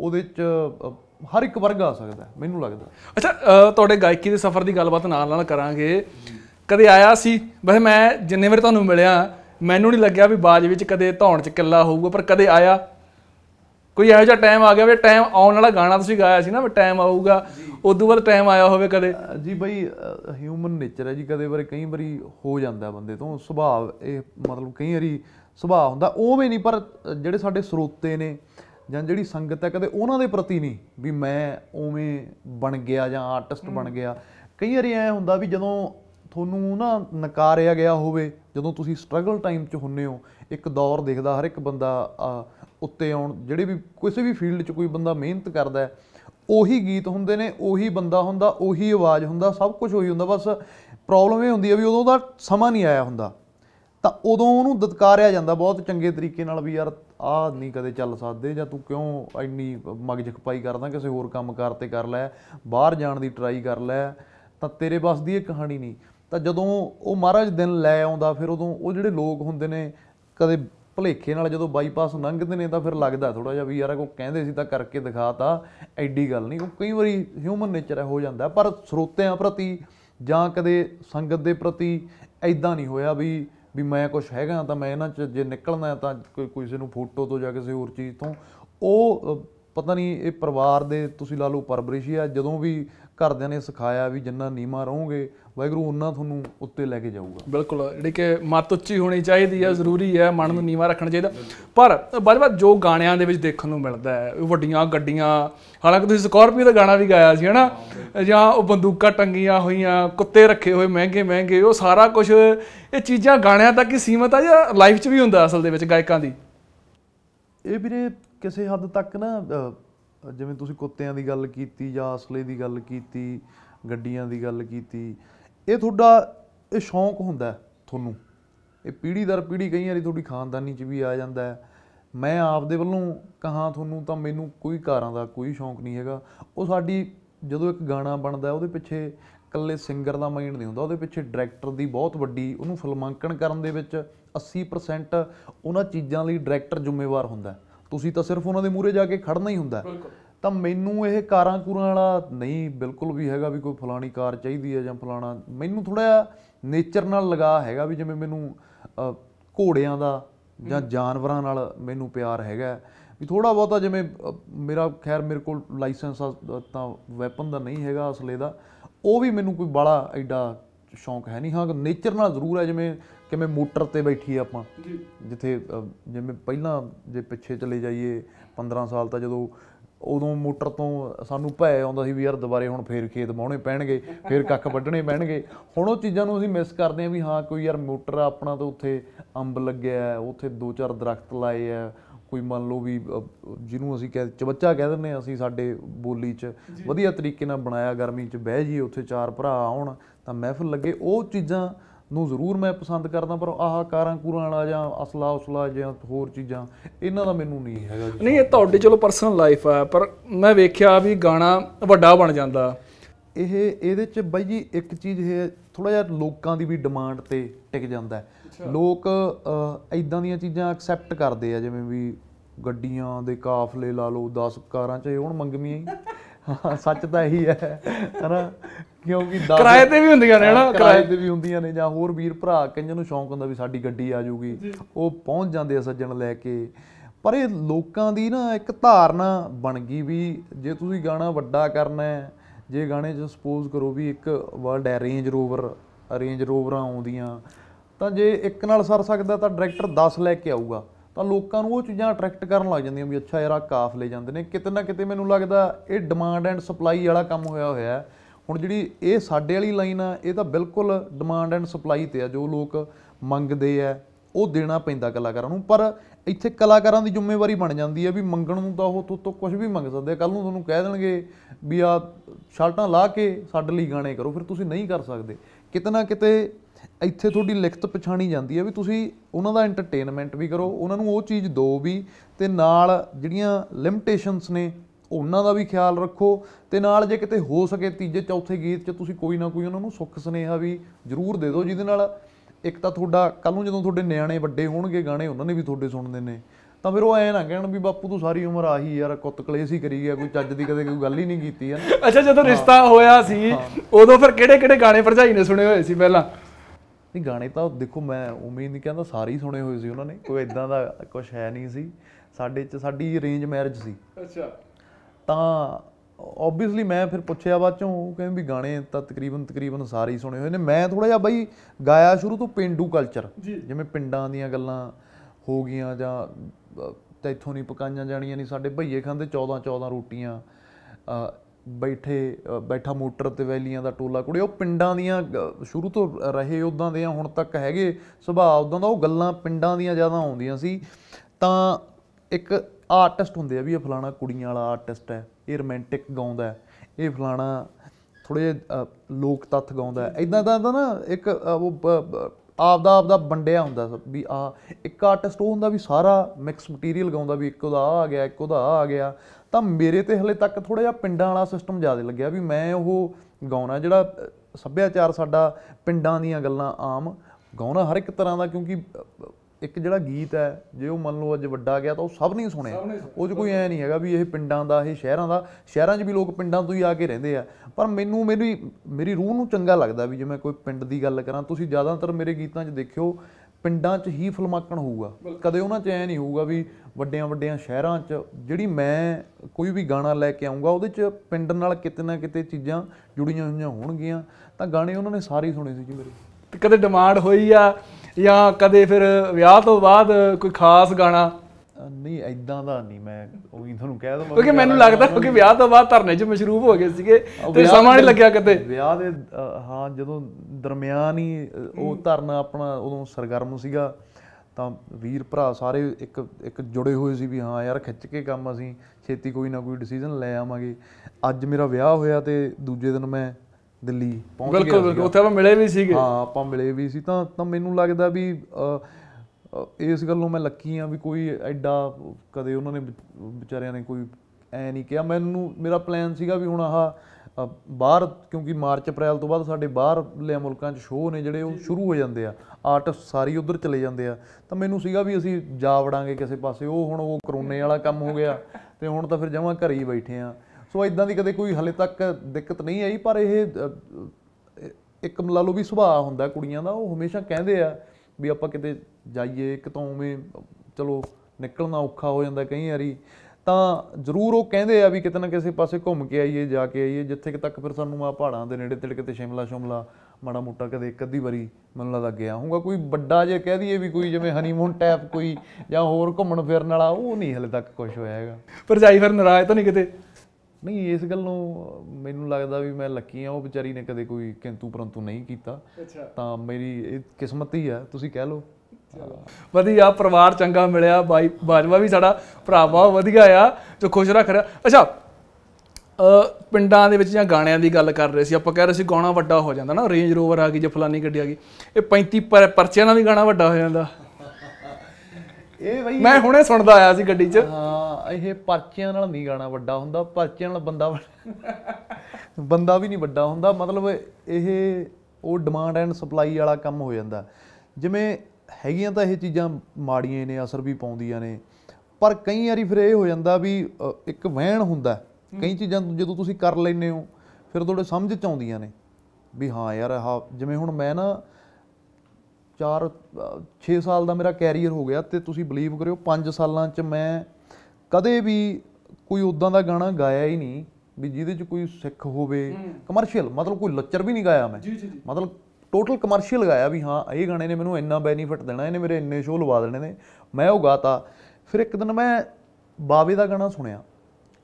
ਉਹਦੇ ਚ ਹਰ ਇੱਕ ਵਰਗ ਆ ਸਕਦਾ ਮੈਨੂੰ ਲੱਗਦਾ ਅੱਛਾ ਤੁਹਾਡੇ ਗਾਇਕੀ ਦੇ ਸਫ਼ਰ ਦੀ ਗੱਲਬਾਤ ਨਾਲ ਨਾਲ ਕਰਾਂਗੇ ਕਦੇ ਆਇਆ ਸੀ ਵੈਸੇ ਮੈਂ ਜਿੰਨੇ ਵਾਰ ਤੁਹਾਨੂੰ ਮਿਲਿਆ ਮੈਨੂੰ ਨਹੀਂ ਲੱਗਿਆ ਵੀ ਬਾਜ ਵਿੱਚ ਕਦੇ ਧੌਣ ਚ ਕਿੱਲਾ ਹੋਊਗਾ ਪਰ ਕਦੇ ਆਇਆ ਕੋਈ ਇਹੋ ਜਿਹਾ ਟਾਈਮ ਆ ਗਿਆ ਵੀ ਟਾਈਮ ਆਉਣ ਵਾਲਾ ਗਾਣਾ ਤੁਸੀਂ ਗਾਇਆ ਸੀ ਨਾ ਵੀ ਟਾਈਮ ਆਊਗਾ ਉਦੋਂ ਬਾਅਦ ਟਾਈਮ ਆਇਆ ਹੋਵੇ ਕਦੇ ਜੀ ਬਈ ਹਿਊਮਨ ਨੇਚਰ ਹੈ ਜੀ ਕਦੇ ਵਾਰ ਕਈ ਵਾਰੀ ਹੋ ਜਾਂਦਾ ਬੰਦੇ ਤੋਂ ਸੁਭਾਅ ਇਹ ਮਤਲਬ ਕਈ ਵਾਰੀ ਸੁਭਾਅ ਹੁੰਦਾ ਉਵੇਂ ਨਹੀਂ ਪਰ ਜਿਹੜੇ ਸਾਡੇ ਸਰੋਤੇ ਨੇ ਜਾਂ ਜਿਹੜੀ ਸੰਗਤ ਹੈ ਕਦੇ ਉਹਨਾਂ ਦੇ ਪ੍ਰਤੀ ਨਹੀਂ ਵੀ ਮੈਂ ਉਵੇਂ ਬਣ ਗਿਆ ਜਾਂ ਆਰਟਿਸਟ ਬਣ ਗਿਆ ਕਈ ਵਾਰੀ ਐ ਹੁੰਦਾ ਵੀ ਜਦੋਂ ਤੁਹਾਨੂੰ ਨਾ ਨਕਾਰਿਆ ਗਿਆ ਹੋਵੇ ਜਦੋਂ ਤੁਸੀਂ ਸਟਰਗਲ ਟਾਈਮ 'ਚ ਹੁੰਨੇ ਹੋ ਇੱਕ ਦੌਰ ਦੇਖਦਾ ਹਰ ਇੱਕ ਬੰਦਾ ਆ ਉੱਤੇ ਆਉਣ ਜਿਹੜੇ ਵੀ ਕਿਸੇ ਵੀ ਫੀਲਡ 'ਚ ਕੋਈ ਬੰਦਾ ਮਿਹਨਤ ਕਰਦਾ ਹੈ ਉਹੀ ਗੀਤ ਹੁੰਦੇ ਨੇ ਉਹੀ ਬੰਦਾ ਹੁੰਦਾ ਉਹੀ ਆਵਾਜ਼ ਹੁੰਦਾ ਸਭ ਕੁਝ ਉਹੀ ਹੁੰਦਾ ਬਸ ਪ੍ਰੋਬਲਮ ਇਹ ਹੁੰਦੀ ਹੈ ਵੀ ਉਦੋਂ ਦਾ ਸਮਾਂ ਨਹੀਂ ਆਇਆ ਹੁੰਦਾ ਤਾਂ ਉਦੋਂ ਉਹਨੂੰ ਦਤਕਾਰਿਆ ਜਾਂਦਾ ਬਹੁਤ ਚੰਗੇ ਤਰੀਕੇ ਨਾਲ ਵੀ ਯਾਰ ਆ ਨਹੀਂ ਕਦੇ ਚੱਲ ਸਕਦੇ ਜਾਂ ਤੂੰ ਕਿਉਂ ਇੰਨੀ ਮਗਜ ਖਪਾਈ ਕਰਦਾ ਕਿਸੇ ਹੋਰ ਕੰਮ ਕਰ ਤੇ ਕਰ ਲੈ ਬਾਹਰ ਜਾਣ ਦੀ ਟਰਾਈ ਕਰ ਲੈ ਤਾਂ ਤੇਰੇ ਬਸ ਦੀ ਇਹ ਕਹਾਣੀ ਨਹੀਂ ਤਾਂ ਜਦੋਂ ਉਹ ਮਹਾਰਾਜ ਦਿਨ ਲੈ ਆਉਂਦਾ ਫਿਰ ਉਦੋਂ ਉਹ ਜਿਹੜੇ ਲੋਕ ਹੁੰਦੇ ਨੇ ਕਦੇ ਭਲੇਖੇ ਨਾਲ ਜਦੋਂ ਬਾਈਪਾਸ ਲੰਘਦੇ ਨੇ ਤਾਂ ਫਿਰ ਲੱਗਦਾ ਥੋੜਾ ਜਿਹਾ ਵੀ ਯਾਰ ਕੋ ਕਹਿੰਦੇ ਸੀ ਤਾਂ ਕਰਕੇ ਦਿਖਾਤਾ ਐਡੀ ਗੱਲ ਨਹੀਂ ਉਹ ਕਈ ਵਾਰੀ ਹਿਊਮਨ ਨੇਚਰ ਹੈ ਹੋ ਜਾਂਦਾ ਪਰ ਸਰੋਤਿਆਂ ਪ੍ਰਤੀ ਜਾਂ ਕਦੇ ਸੰਗਤ ਦੇ ਪ੍ਰਤੀ ਐਦਾਂ ਨਹੀਂ ਹੋਇਆ ਵੀ ਵੀ ਮੈਂ ਕੁਝ ਹੈਗਾ ਤਾਂ ਮੈਂ ਇਹਨਾਂ ਚ ਜੇ ਨਿਕਲਣਾ ਤਾਂ ਕੋਈ ਕਿਸੇ ਨੂੰ ਫੋਟੋ ਤੋਂ ਜਾਂ ਕਿਸੇ ਹੋਰ ਚੀਜ਼ ਤੋਂ ਉਹ ਪਤਾ ਨਹੀਂ ਇਹ ਪਰਿਵਾਰ ਦੇ ਤੁਸੀਂ ਲਾ ਲਓ ਪਰਵਰਿਸ਼ ਆ ਜਦੋਂ ਵੀ ਘਰਦਿਆਂ ਨੇ ਸਿਖਾਇਆ ਵੀ ਜਿੰਨਾ ਨੀਮਾ ਰਹੋਗੇ ਵੈਗਰੂ ਉਹਨਾਂ ਤੁਹਾਨੂੰ ਉੱਤੇ ਲੈ ਕੇ ਜਾਊਗਾ ਬਿਲਕੁਲ ਜਿਹੜੀ ਕਿ ਮਤ ਉੱਚੀ ਹੋਣੀ ਚਾਹੀਦੀ ਹੈ ਜ਼ਰੂਰੀ ਹੈ ਮਨ ਨੂੰ ਨੀਵਾ ਰੱਖਣਾ ਚਾਹੀਦਾ ਪਰ ਬਾਅਦ ਜੋ ਗਾਣਿਆਂ ਦੇ ਵਿੱਚ ਦੇਖਣ ਨੂੰ ਮਿਲਦਾ ਹੈ ਵੱਡੀਆਂ ਗੱਡੀਆਂ ਹਾਲਾਂਕਿ ਤੁਸੀਂ ਸਕਾਰਪੀਓ ਦਾ ਗਾਣਾ ਵੀ ਗਾਇਆ ਸੀ ਹਨਾ ਜਾਂ ਉਹ ਬੰਦੂਕਾਂ ਟੰਗੀਆਂ ਹੋਈਆਂ ਕੁੱਤੇ ਰੱਖੇ ਹੋਏ ਮਹਿੰਗੇ ਮਹਿੰਗੇ ਉਹ ਸਾਰਾ ਕੁਝ ਇਹ ਚੀਜ਼ਾਂ ਗਾਣਿਆਂ ਤੱਕ ਹੀ ਸੀਮਤ ਆ ਜਾਂ ਲਾਈਫ 'ਚ ਵੀ ਹੁੰਦਾ ਅਸਲ ਦੇ ਵਿੱਚ ਗਾਇਕਾਂ ਦੀ ਇਹ ਵੀਰੇ ਕਿਸੇ ਹੱਦ ਤੱਕ ਨਾ ਜਿਵੇਂ ਤੁਸੀਂ ਕੁੱਤਿਆਂ ਦੀ ਗੱਲ ਕੀਤੀ ਜਾਂ ਅਸਲੇ ਦੀ ਗੱਲ ਕੀਤੀ ਗੱਡੀਆਂ ਦੀ ਗੱਲ ਕੀਤੀ ਇਹ ਤੁਹਾਡਾ ਇਹ ਸ਼ੌਂਕ ਹੁੰਦਾ ਤੁਹਾਨੂੰ ਇਹ ਪੀੜੀ ਦਰ ਪੀੜੀ ਕਈ ਵਾਰੀ ਤੁਹਾਡੀ ਖਾਨਦਾਨੀ 'ਚ ਵੀ ਆ ਜਾਂਦਾ ਹੈ ਮੈਂ ਆਪਦੇ ਵੱਲੋਂ ਕਹਾ ਤੁਹਾਨੂੰ ਤਾਂ ਮੈਨੂੰ ਕੋਈ ਕਾਰਾਂ ਦਾ ਕੋਈ ਸ਼ੌਂਕ ਨਹੀਂ ਹੈਗਾ ਉਹ ਸਾਡੀ ਜਦੋਂ ਇੱਕ ਗਾਣਾ ਬਣਦਾ ਉਹਦੇ ਪਿੱਛੇ ਇਕੱਲੇ ਸਿੰਗਰ ਦਾ ਮਾਈਂਡ ਨਹੀਂ ਹੁੰਦਾ ਉਹਦੇ ਪਿੱਛੇ ਡਾਇਰੈਕਟਰ ਦੀ ਬਹੁਤ ਵੱਡੀ ਉਹਨੂੰ ਫਿਲਮਾਂਕਣ ਕਰਨ ਦੇ ਵਿੱਚ 80% ਉਹਨਾਂ ਚੀਜ਼ਾਂ ਲਈ ਡਾਇਰੈਕਟਰ ਜ਼ਿੰਮੇਵਾਰ ਹੁੰਦਾ ਤੁਸੀਂ ਤਾਂ ਸਿਰਫ ਉਹਨਾਂ ਦੇ ਮੂਹਰੇ ਜਾ ਕੇ ਖੜਨਾ ਹੀ ਹੁੰਦਾ ਬਿਲਕੁਲ ਤਾਂ ਮੈਨੂੰ ਇਹ ਕਾਰਾਂ ਕੁਰਾਂ ਵਾਲਾ ਨਹੀਂ ਬਿਲਕੁਲ ਵੀ ਹੈਗਾ ਵੀ ਕੋਈ ਫਲਾਣੀ ਕਾਰ ਚਾਹੀਦੀ ਹੈ ਜਾਂ ਫਲਾਣਾ ਮੈਨੂੰ ਥੋੜਾ ਜਿਹਾ ਨੇਚਰ ਨਾਲ ਲਗਾ ਹੈਗਾ ਵੀ ਜਿਵੇਂ ਮੈਨੂੰ ਘੋੜਿਆਂ ਦਾ ਜਾਂ ਜਾਨਵਰਾਂ ਨਾਲ ਮੈਨੂੰ ਪਿਆਰ ਹੈਗਾ ਵੀ ਥੋੜਾ ਬਹੁਤਾ ਜਿਵੇਂ ਮੇਰਾ ਖੈਰ ਮੇਰੇ ਕੋਲ ਲਾਇਸੈਂਸ ਤਾਂ ਵੈਪਨ ਦਾ ਨਹੀਂ ਹੈਗਾ ਅਸਲੇ ਦਾ ਉਹ ਵੀ ਮੈਨੂੰ ਕੋਈ ਬਾਲਾ ਐਡਾ ਸ਼ੌਂਕ ਹੈ ਨਹੀਂ ਹਾਂ ਨੇਚਰ ਨਾਲ ਜ਼ਰੂਰ ਹੈ ਜਿਵੇਂ ਕਿਵੇਂ ਮੋਟਰ ਤੇ ਬੈਠੀ ਆਪਾਂ ਜਿੱਥੇ ਜਿਵੇਂ ਪਹਿਲਾਂ ਜੇ ਪਿੱਛੇ ਚਲੇ ਜਾਈਏ 15 ਸਾਲ ਤਾਂ ਜਦੋਂ ਉਦੋਂ ਮੋਟਰ ਤੋਂ ਸਾਨੂੰ ਭੈ ਆਉਂਦਾ ਸੀ ਵੀ ਯਾਰ ਦੁਬਾਰੇ ਹੁਣ ਫੇਰ ਖੇਤ ਮਾਉਣੇ ਪੈਣਗੇ ਫੇਰ ਕੱਖ ਵੱਢਣੇ ਪੈਣਗੇ ਹੁਣ ਉਹ ਚੀਜ਼ਾਂ ਨੂੰ ਅਸੀਂ ਮਿਸ ਕਰਦੇ ਆਂ ਵੀ ਹਾਂ ਕੋਈ ਯਾਰ ਮੋਟਰ ਆਪਣਾ ਤਾਂ ਉੱਥੇ ਅੰਬ ਲੱਗਿਆ ਉੱਥੇ ਦੋ ਚਾਰ ਦਰਖਤ ਲਾਏ ਆ ਕੋਈ ਮੰਨ ਲਓ ਵੀ ਜਿਹਨੂੰ ਅਸੀਂ ਕਹਿੰਦੇ ਚਬੱਚਾ ਕਹਿ ਦਿੰਦੇ ਅਸੀਂ ਸਾਡੇ ਬੋਲੀ 'ਚ ਵਧੀਆ ਤਰੀਕੇ ਨਾਲ ਬਣਾਇਆ ਗਰਮੀ 'ਚ ਬਹਿ ਜੀ ਉੱਥੇ ਚਾਰ ਭਰਾ ਆਉਣ ਤਾਂ ਮਹਿਫਲ ਲੱਗੇ ਉਹ ਚੀਜ਼ਾਂ ਨੂੰ ਜ਼ਰੂਰ ਮੈਂ ਪਸੰਦ ਕਰਦਾ ਪਰ ਆਹ ਕਾਰਾਂ ਕੂਰਾਂ ਵਾਲਾ ਜਾਂ ਅਸਲਾ ਉਸਲਾ ਜਾਂ ਹੋਰ ਚੀਜ਼ਾਂ ਇਹਨਾਂ ਦਾ ਮੈਨੂੰ ਨਹੀਂ ਹੈਗਾ ਜੀ ਨਹੀਂ ਇਹ ਤੁਹਾਡੇ ਚਲੋ ਪਰਸਨਲ ਲਾਈਫ ਆ ਪਰ ਮੈਂ ਵੇਖਿਆ ਵੀ ਗਾਣਾ ਵੱਡਾ ਬਣ ਜਾਂਦਾ ਇਹ ਇਹਦੇ ਚ ਬਾਈ ਜੀ ਇੱਕ ਚੀਜ਼ ਇਹ ਥੋੜਾ ਜਿਹਾ ਲੋਕਾਂ ਦੀ ਵੀ ਡਿਮਾਂਡ ਤੇ ਟਿਕ ਜਾਂਦਾ ਲੋਕ ਐਦਾਂ ਦੀਆਂ ਚੀਜ਼ਾਂ ਐਕਸੈਪਟ ਕਰਦੇ ਆ ਜਿਵੇਂ ਵੀ ਗੱਡੀਆਂ ਦੇ ਕਾਫਲੇ ਲਾ ਲਓ 10 ਕਾਰਾਂ ਚ ਹੁਣ ਮੰਗਮੀਆਂ ਹੀ ਸੱਚ ਤਾਂ ਇਹੀ ਹੈ ਹਨਾ ਕਿਉਂਕਿ ਕਿਰਾਏ ਤੇ ਵੀ ਹੁੰਦੀਆਂ ਨੇ ਹਨਾ ਕਿਰਾਏ ਤੇ ਵੀ ਹੁੰਦੀਆਂ ਨੇ ਜਾਂ ਹੋਰ ਵੀਰ ਭਰਾ ਕਿੰਜ ਨੂੰ ਸ਼ੌਂਕ ਹੁੰਦਾ ਵੀ ਸਾਡੀ ਗੱਡੀ ਆ ਜੂਗੀ ਉਹ ਪਹੁੰਚ ਜਾਂਦੇ ਆ ਸੱਜਣ ਲੈ ਕੇ ਪਰ ਇਹ ਲੋਕਾਂ ਦੀ ਨਾ ਇੱਕ ਧਾਰਨਾ ਬਣ ਗਈ ਵੀ ਜੇ ਤੁਸੀਂ ਗਾਣਾ ਵੱਡਾ ਕਰਨਾ ਹੈ ਜੇ ਗਾਣੇ 'ਚ ਸਪੋਜ਼ ਕਰੋ ਵੀ ਇੱਕ ਵਰਲਡ ਹੈ ਰੇਂਜ ਰੋਵਰ ਰੇਂਜ ਰੋਵਰਾਂ ਆਉਂਦੀਆਂ ਤਾਂ ਜੇ ਇੱਕ ਨਾਲ ਸਰ ਸਕਦਾ ਤਾਂ ਡਾਇਰੈਕਟਰ 10 ਲੈ ਕੇ ਆਊਗਾ ਤਾਂ ਲੋਕਾਂ ਨੂੰ ਉਹ ਚੀਜ਼ਾਂ ਅਟਰੈਕਟ ਕਰਨ ਲੱਗ ਜਾਂਦੀਆਂ ਵੀ ਅੱਛਾ ਯਾਰ ਆ ਕਾਫ ਲੈ ਜਾਂਦੇ ਨੇ ਕਿਤੇ ਨਾ ਕਿਤੇ ਮੈਨੂੰ ਲੱਗਦਾ ਇਹ ਡਿਮਾਂਡ ਐਂਡ ਸਪਲਾਈ ਵਾਲਾ ਕੰਮ ਹੋਇਆ ਹੋਇਆ ਹੈ ਹੁਣ ਜਿਹੜੀ ਇਹ ਸਾਡੇ ਵਾਲੀ ਲਾਈਨ ਆ ਇਹ ਤਾਂ ਬਿਲਕੁਲ ਡਿਮਾਂਡ ਐਂਡ ਸਪਲਾਈ ਤੇ ਆ ਜੋ ਲੋਕ ਮੰਗਦੇ ਆ ਉਹ ਦੇਣਾ ਪੈਂਦਾ ਕਲਾਕਾਰਾਂ ਨੂੰ ਪਰ ਇੱਥੇ ਕਲਾਕਾਰਾਂ ਦੀ ਜ਼ਿੰਮੇਵਾਰੀ ਬਣ ਜਾਂਦੀ ਹੈ ਵੀ ਮੰਗਣ ਨੂੰ ਤਾਂ ਉਹ ਤੋਂ ਤੋਂ ਕੁਝ ਵੀ ਮੰਗ ਸਕਦੇ ਕੱਲ ਨੂੰ ਤੁਹਾਨੂੰ ਕਹਿ ਦੇਣਗੇ ਵੀ ਆ ਸ਼ਰਟਾਂ ਲਾ ਕੇ ਸਾਡੇ ਲਈ ਗਾਣੇ ਕਰੋ ਫਿਰ ਤੁਸੀਂ ਨਹੀਂ ਕਰ ਸਕਦੇ ਕਿਤਨਾ ਕਿਤੇ ਇੱਥੇ ਤੁਹਾਡੀ ਲਿਖਤ ਪਛਾਣੀ ਜਾਂਦੀ ਹੈ ਵੀ ਤੁਸੀਂ ਉਹਨਾਂ ਦਾ ਐਂਟਰਟੇਨਮੈਂਟ ਵੀ ਕਰੋ ਉਹਨਾਂ ਨੂੰ ਉਹ ਚੀਜ਼ ਦਿਓ ਵੀ ਤੇ ਨਾਲ ਜਿਹੜੀਆਂ ਲਿਮਿਟੇਸ਼ਨਸ ਨੇ ਉਹਨਾਂ ਦਾ ਵੀ ਖਿਆਲ ਰੱਖੋ ਤੇ ਨਾਲ ਜੇ ਕਿਤੇ ਹੋ ਸਕੇ ਤੀਜੇ ਚੌਥੇ ਗੀਤ 'ਚ ਤੁਸੀਂ ਕੋਈ ਨਾ ਕੋਈ ਉਹਨਾਂ ਨੂੰ ਸੁੱਖ ਸੁਨੇਹਾ ਵੀ ਜ਼ਰੂਰ ਦੇ ਦਿਓ ਜਿਹਦੇ ਨਾਲ ਇੱਕ ਤਾਂ ਤੁਹਾਡਾ ਕੱਲ ਨੂੰ ਜਦੋਂ ਤੁਹਾਡੇ ਨਿਆਣੇ ਵੱਡੇ ਹੋਣਗੇ ਗਾਣੇ ਉਹਨਾਂ ਨੇ ਵੀ ਤੁਹਾਡੇ ਸੁਣਦੇ ਨੇ ਤਾਂ ਫਿਰ ਉਹ ਐ ਨਾ ਕਹਿਣ ਵੀ ਬਾਪੂ ਤੂੰ ਸਾਰੀ ਉਮਰ ਆਹੀ ਯਾਰ ਕੁੱਤ ਕਲੇਸ਼ ਹੀ ਕਰੀ ਗਿਆ ਕੋਈ ਚੱਜ ਦੀ ਕਦੇ ਕੋਈ ਗੱਲ ਹੀ ਨਹੀਂ ਕੀਤੀ ਹਨ ਅੱਛਾ ਜਦੋਂ ਰਿਸ਼ਤਾ ਹੋਇਆ ਸੀ ਉਦੋਂ ਫਿਰ ਕਿਹੜੇ ਕਿਹੜੇ ਗਾਣੇ ਭਰਜਾਈ ਨੇ ਸੁਣੇ ਹੋਏ ਸੀ ਪਹਿਲਾਂ ਨਹੀਂ ਗਾਣੇ ਤਾਂ ਦੇਖੋ ਮੈਂ ਉਮੀਦ ਨਹੀਂ ਕਹਿੰਦਾ ਸਾਰੇ ਹੀ ਸੁਣੇ ਹੋਏ ਸੀ ਉਹਨਾਂ ਨੇ ਕੋਈ ਇਦਾਂ ਦਾ ਕੁਝ ਹੈ ਨਹੀਂ ਸੀ ਸਾਡੇ ਚ ਸਾਡੀ ਰੇਂਜ ਮੈਰਿਜ ਸੀ ਅੱਛਾ ਤਾਂ ਆਬਵੀਅਸਲੀ ਮੈਂ ਫਿਰ ਪੁੱਛਿਆ ਬਾਅਦ ਚੋਂ ਉਹ ਕਹਿੰਦੇ ਵੀ ਗਾਣੇ ਤਾਂ ਤਕਰੀਬਨ ਤਕਰੀਬਨ ਸਾਰੇ ਹੀ ਸੁਣੇ ਹੋਏ ਨੇ ਮੈਂ ਥੋੜਾ ਜਿਹਾ ਬਾਈ ਗਾਇਆ ਸ਼ੁਰੂ ਤੋਂ ਪਿੰਡੂ ਕਲਚਰ ਜਿਵੇਂ ਪਿੰਡਾਂ ਦੀਆਂ ਗੱਲਾਂ ਹੋ ਗਈਆਂ ਜਾਂ ਤੇ ਇਥੋਂ ਨਹੀਂ ਪਕਾਈਆਂ ਜਾਣੀਆਂ ਨਹੀਂ ਸਾਡੇ ਭਈਏ ਖਾਂਦੇ 14 14 ਰੋਟੀਆਂ ਬੈਠੇ ਬੈਠਾ ਮੋਟਰ ਤੇ ਵੈਲੀਆਂ ਦਾ ਟੋਲਾ ਕੁੜੇ ਉਹ ਪਿੰਡਾਂ ਦੀਆਂ ਸ਼ੁਰੂ ਤੋਂ ਰਹੇ ਉਦਾਂ ਦੇ ਆ ਹੁਣ ਤੱਕ ਹੈਗੇ ਸੁਭਾਅ ਉਦਾਂ ਦਾ ਉਹ ਗੱਲਾਂ ਪਿੰਡਾਂ ਦੀਆਂ ਜ਼ਿਆਦਾ ਆਉਂਦੀਆਂ ਸੀ ਤਾਂ ਇੱਕ ਆਰਟਿਸਟ ਹੁੰਦੇ ਆ ਵੀ ਇਹ ਫਲਾਣਾ ਕੁੜੀਆਂ ਵਾਲਾ ਆਰਟਿਸਟ ਹੈ ਇਹ ਰੋਮਾਂਟਿਕ ਗਾਉਂਦਾ ਹੈ ਇਹ ਫਲਾਣਾ ਥੋੜੇ ਲੋਕ ਤੱਤ ਗਾਉਂਦਾ ਹੈ ਇਦਾਂ ਦਾ ਨਾ ਇੱਕ ਉਹ ਆਪਦਾ ਆਪਦਾ ਵੰਡਿਆ ਹੁੰਦਾ ਵੀ ਆ ਇੱਕ ਆਰਟਿਸਟ ਉਹ ਹੁੰਦਾ ਵੀ ਸਾਰਾ ਮਿਕਸ ਮਟੀਰੀਅਲ ਗਾਉਂਦਾ ਵੀ ਇੱਕ ਉਹਦਾ ਆ ਗਿਆ ਇੱਕ ਉਹਦਾ ਆ ਗਿਆ ਤਾਂ ਮੇਰੇ ਤੇ ਹਲੇ ਤੱਕ ਥੋੜਾ ਜਿਹਾ ਪਿੰਡਾਂ ਵਾਲਾ ਸਿਸਟਮ ਜ਼ਿਆਦਾ ਲੱਗਿਆ ਵੀ ਮੈਂ ਉਹ ਗਾਉਣਾ ਜਿਹੜਾ ਸੱਭਿਆਚਾਰ ਸਾਡਾ ਪਿੰਡਾਂ ਦੀਆਂ ਗੱਲਾਂ ਆਮ ਗਾਉਣਾ ਹਰ ਇੱਕ ਤਰ੍ਹਾਂ ਦਾ ਕਿਉਂਕਿ ਇੱਕ ਜਿਹੜਾ ਗੀਤ ਹੈ ਜੇ ਉਹ ਮੰਨ ਲਓ ਅੱਜ ਵੱਡਾ ਗਿਆ ਤਾਂ ਉਹ ਸਭ ਨਹੀਂ ਸੁਣਿਆ ਉਹ 'ਚ ਕੋਈ ਐ ਨਹੀਂ ਹੈਗਾ ਵੀ ਇਹ ਪਿੰਡਾਂ ਦਾ ਇਹ ਸ਼ਹਿਰਾਂ ਦਾ ਸ਼ਹਿਰਾਂ 'ਚ ਵੀ ਲੋਕ ਪਿੰਡਾਂ ਤੋਂ ਹੀ ਆ ਕੇ ਰਹਿੰਦੇ ਆ ਪਰ ਮੈਨੂੰ ਮੇਰੀ ਮੇਰੀ ਰੂਹ ਨੂੰ ਚੰਗਾ ਲੱਗਦਾ ਵੀ ਜੇ ਮੈਂ ਕੋਈ ਪਿੰਡ ਦੀ ਗੱਲ ਕਰਾਂ ਤੁਸੀਂ ਜ਼ਿਆਦਾਤਰ ਮੇਰੇ ਗੀਤਾਂ 'ਚ ਦੇਖਿਓ ਪਿੰਡਾਂ 'ਚ ਹੀ ਫਲਮਾਕਣ ਹੋਊਗਾ ਕਦੇ ਉਹਨਾਂ 'ਚ ਐ ਨਹੀਂ ਹੋਊਗਾ ਵੀ ਵੱਡਿਆਂ ਵੱਡਿਆਂ ਸ਼ਹਿਰਾਂ 'ਚ ਜਿਹੜੀ ਮੈਂ ਕੋਈ ਵੀ ਗਾਣਾ ਲੈ ਕੇ ਆਉਂਗਾ ਉਹਦੇ 'ਚ ਪਿੰਡ ਨਾਲ ਕਿਤੇ ਨਾ ਕਿਤੇ ਚੀਜ਼ਾਂ ਜੁੜੀਆਂ ਹੋਈਆਂ ਹੋਣਗੀਆਂ ਤਾਂ ਗਾਣੇ ਉਹਨਾਂ ਨੇ ਸਾਰੇ ਸੁਣੇ ਸੀ ਜੀ ਮੇਰੇ ਤੇ ਕਦੇ ਡਿਮਾਂਡ ਹੋਈ ਆ ਜਾਂ ਕਦੇ ਫਿਰ ਵਿਆਹ ਤੋਂ ਬਾਅਦ ਕੋਈ ਖਾਸ ਗਾਣਾ ਨਹੀਂ ਐਦਾਂ ਦਾ ਨਹੀਂ ਮੈਂ ਉਹ ਵੀ ਤੁਹਾਨੂੰ ਕਹਿ ਦਵਾਂ ਕਿਉਂਕਿ ਮੈਨੂੰ ਲੱਗਦਾ ਕਿ ਵਿਆਹ ਤੋਂ ਬਾਅਦ ਧਰਨੇ 'ਚ ਮਸ਼ਰੂਫ ਹੋ ਗਏ ਸੀਗੇ ਤੇ ਸਮਾਂ ਨਹੀਂ ਲੱਗਿਆ ਕਿਤੇ ਵਿਆਹ ਦੇ ਹਾਂ ਜਦੋਂ ਦਰਮਿਆਨ ਹੀ ਉਹ ਧਰਨਾ ਆਪਣਾ ਉਦੋਂ ਸਰਗਰਮ ਸੀਗਾ ਤਾਂ ਵੀਰ ਭਰਾ ਸਾਰੇ ਇੱਕ ਇੱਕ ਜੁੜੇ ਹੋਏ ਸੀ ਵੀ ਹਾਂ ਯਾਰ ਖਿੱਚ ਕੇ ਕੰਮ ਅਸੀਂ ਛੇਤੀ ਕੋਈ ਨਾ ਕੋਈ ਡਿਸੀਜਨ ਲੈ ਆਵਾਂਗੇ ਅੱਜ ਮੇਰਾ ਵਿਆਹ ਹੋਇਆ ਤੇ ਦੂਜੇ ਦਿਨ ਮੈਂ ਦਿੱਲੀ ਪਹੁੰਚ ਗਿਆ ਬਿਲਕੁਲ ਬਿਲਕੁਲ ਉੱਥੇ ਆਪਾਂ ਮਿਲੇ ਵੀ ਸੀਗੇ ਹਾਂ ਆਪਾਂ ਮਿਲੇ ਵੀ ਸੀ ਤਾਂ ਤਾਂ ਮੈਨੂੰ ਲੱਗਦਾ ਵੀ ਇਸ ਗੱਲ ਨੂੰ ਮੈਂ ਲੱਕੀ ਆ ਵੀ ਕੋਈ ਐਡਾ ਕਦੇ ਉਹਨਾਂ ਨੇ ਵਿਚਾਰਿਆਂ ਨੇ ਕੋਈ ਐ ਨਹੀਂ ਕਿਹਾ ਮੈਨੂੰ ਮੇਰਾ ਪਲਾਨ ਸੀਗਾ ਵੀ ਹੁਣ ਆਹ ਬਾਹਰ ਕਿਉਂਕਿ ਮਾਰਚ ਅਪ੍ਰੈਲ ਤੋਂ ਬਾਅਦ ਸਾਡੇ ਬਾਹਰ ਲੈ ਮੁਲਕਾਂ 'ਚ ਸ਼ੋਅ ਨੇ ਜਿਹੜੇ ਉਹ ਸ਼ੁਰੂ ਹੋ ਜਾਂਦੇ ਆ ਆਰਟਿਸਟ ਸਾਰੀ ਉਧਰ ਚਲੇ ਜਾਂਦੇ ਆ ਤਾਂ ਮੈਨੂੰ ਸੀਗਾ ਵੀ ਅਸੀਂ ਜਾ ਵੜਾਂਗੇ ਕਿਸੇ ਪਾਸੇ ਉਹ ਹੁਣ ਉਹ ਕਰੋਨੇ ਵਾਲਾ ਕੰਮ ਹੋ ਗਿਆ ਤੇ ਹੁਣ ਤਾਂ ਫਿਰ ਜਮਾਂ ਘਰੇ ਹੀ ਬੈਠੇ ਆ ਸੋ ਇਦਾਂ ਦੀ ਕਦੇ ਕੋਈ ਹਲੇ ਤੱਕ ਦਿੱਕਤ ਨਹੀਂ ਆਈ ਪਰ ਇਹ ਇੱਕ ਲਾ ਲਓ ਵੀ ਸੁਭਾਅ ਹੁੰਦਾ ਕੁੜੀਆਂ ਦਾ ਉਹ ਹਮੇਸ਼ਾ ਕਹਿੰਦੇ ਆ ਵੀ ਆਪਾਂ ਕਿਤੇ ਜਾਈਏ ਤੋਂ ਉਵੇਂ ਚਲੋ ਨਿਕਲਣਾ ਔਖਾ ਹੋ ਜਾਂਦਾ ਕਈ ਵਾਰੀ ਤਾਂ ਜ਼ਰੂਰ ਉਹ ਕਹਿੰਦੇ ਆ ਵੀ ਕਿਤੇ ਨਾ ਕਿਸੇ ਪਾਸੇ ਘੁੰਮ ਕੇ ਆਈਏ ਜਾ ਕੇ ਆਈਏ ਜਿੱਥੇ ਤੱਕ ਫਿਰ ਸਾਨੂੰ ਆ ਪਹਾੜਾਂ ਦੇ ਨੇੜੇ ਤੇੜੇ ਕਿਤੇ ਸ਼ਿਮਲਾ ਸ਼ਿਮਲਾ ਮਾੜਾ ਮੋਟਾ ਕਦੇ ਇੱਕ ਅੱਧੀ ਵਾਰੀ ਮੈਨੂੰ ਲੱਗਦਾ ਗਿਆ ਹੋਊਗਾ ਕੋਈ ਵੱਡਾ ਜੇ ਕਹਿ ਦਈਏ ਵੀ ਕੋਈ ਜਿਵੇਂ ਹਨੀਮੂਨ ਟਾਈਪ ਕੋਈ ਜਾਂ ਹੋਰ ਘੁੰਮਣ ਫਿਰਨ ਵਾਲਾ ਉਹ ਨਹੀਂ ਹਲੇ ਤੱਕ ਕੁਝ ਹੋਇਆ ਹੈਗਾ ਪਰ ਜਾਈ ਫਿਰ ਨਰਾਜ਼ ਤਾਂ ਨਹੀਂ ਕਿਤੇ ਨਹੀਂ ਇਸ ਗੱਲ ਨੂੰ ਮੈਨੂੰ ਲੱਗਦਾ ਵੀ ਮੈਂ ਲੱਕੀ ਆ ਉਹ ਵਿਚਾਰੀ ਨੇ ਕਦੇ ਕੋਈ ਕਿੰਤੂ ਪਰੰਤੂ ਨਹੀਂ ਕੀਤਾ ਤਾਂ ਮੇਰੀ ਇਹ ਕਿਸਮਤ ਹੀ ਆ ਤੁਸੀਂ ਕਹਿ ਲਓ ਵਧੀਆ ਪਰਿਵਾਰ ਚੰਗਾ ਮਿਲਿਆ ਬਾਈ ਬਾਜਵਾ ਵੀ ਸਾਡਾ ਭਰਾਵਾ ਵਧੀਆ ਆ ਜੋ ਖੁਸ਼ ਰੱਖ ਰਿਹਾ ਅੱਛਾ ਪਿੰਡਾਂ ਦੇ ਵਿੱਚ ਜਾਂ ਗਾਣਿਆਂ ਦੀ ਗੱਲ ਕਰ ਰਹੇ ਸੀ ਆਪਾਂ ਕਹਿ ਰਹੇ ਸੀ ਗਾਣਾ ਵੱਡਾ ਹੋ ਜਾਂਦਾ ਨਾ ਰੇਂਜ ਰੋਵਰ ਆ ਗਈ ਜਾਂ ਫਲਾਨੀ ਗੱਡੀ ਆ ਗਈ ਇਹ 35 ਪਰਚਿਆਂ ਨਾਲ ਵੀ ਗਾਣਾ ਵੱਡਾ ਹੋ ਜਾਂਦਾ ਇਹ ਬਈ ਮੈਂ ਹੁਣੇ ਸੁਣਦਾ ਆਇਆ ਸੀ ਗੱਡੀ 'ਚ ਹਾਂ ਇਹ ਪਰਚਿਆਂ ਨਾਲ ਨਹੀਂ ਗਾਣਾ ਵੱਡਾ ਹੁੰਦਾ ਪਰਚਿਆਂ ਨਾਲ ਬੰਦਾ ਬੰਦਾ ਵੀ ਨਹੀਂ ਵੱਡਾ ਹੁੰਦਾ ਮਤਲਬ ਇਹ ਉਹ ਡਿਮਾਂਡ ਐਂਡ ਸਪਲਾਈ ਵਾਲਾ ਕੰਮ ਹੋ ਜਾਂਦਾ ਜਿਵੇਂ ਹੈਗੀਆਂ ਤਾਂ ਇਹ ਚੀਜ਼ਾਂ ਮਾੜੀਆਂ ਨੇ ਅਸਰ ਵੀ ਪਾਉਂਦੀਆਂ ਨੇ ਪਰ ਕਈ ਵਾਰੀ ਫਿਰ ਇਹ ਹੋ ਜਾਂਦਾ ਵੀ ਇੱਕ ਵਹਿਣ ਹੁੰਦਾ ਕਈ ਚੀਜ਼ਾਂ ਜਦੋਂ ਤੁਸੀਂ ਕਰ ਲੈਨੇ ਹੋ ਫਿਰ ਤੁਹਾਡੇ ਸਮਝ ਚ ਆਉਂਦੀਆਂ ਨੇ ਵੀ ਹਾਂ ਯਾਰ ਜਿਵੇਂ ਹੁਣ ਮੈਂ ਨਾ 4 6 ਸਾਲ ਦਾ ਮੇਰਾ ਕੈਰੀਅਰ ਹੋ ਗਿਆ ਤੇ ਤੁਸੀਂ ਬਲੀਵ ਕਰਿਓ 5 ਸਾਲਾਂ 'ਚ ਮੈਂ ਕਦੇ ਵੀ ਕੋਈ ਉਦਾਂ ਦਾ ਗਾਣਾ ਗਾਇਆ ਹੀ ਨਹੀਂ ਵੀ ਜਿਹਦੇ 'ਚ ਕੋਈ ਸਿੱਖ ਹੋਵੇ ਕਮਰਸ਼ੀਅਲ ਮਤਲਬ ਕੋਈ ਲੱਚਰ ਵੀ ਨਹੀਂ ਗਾਇਆ ਮੈਂ ਮਤਲਬ ਟੋਟਲ ਕਮਰਸ਼ੀਅਲ ਗਾਇਆ ਵੀ ਹਾਂ ਇਹ ਗਾਣੇ ਨੇ ਮੈਨੂੰ ਇੰਨਾ ਬੈਨੀਫਿਟ ਦੇਣਾ ਇਹਨੇ ਮੇਰੇ ਇੰਨੇ ਸ਼ੋਅ ਲਵਾ ਦੇਣੇ ਨੇ ਮੈਂ ਉਹ ਗਾਤਾ ਫਿਰ ਇੱਕ ਦਿਨ ਮੈਂ ਬਾਵੇ ਦਾ ਗਾਣਾ ਸੁਣਿਆ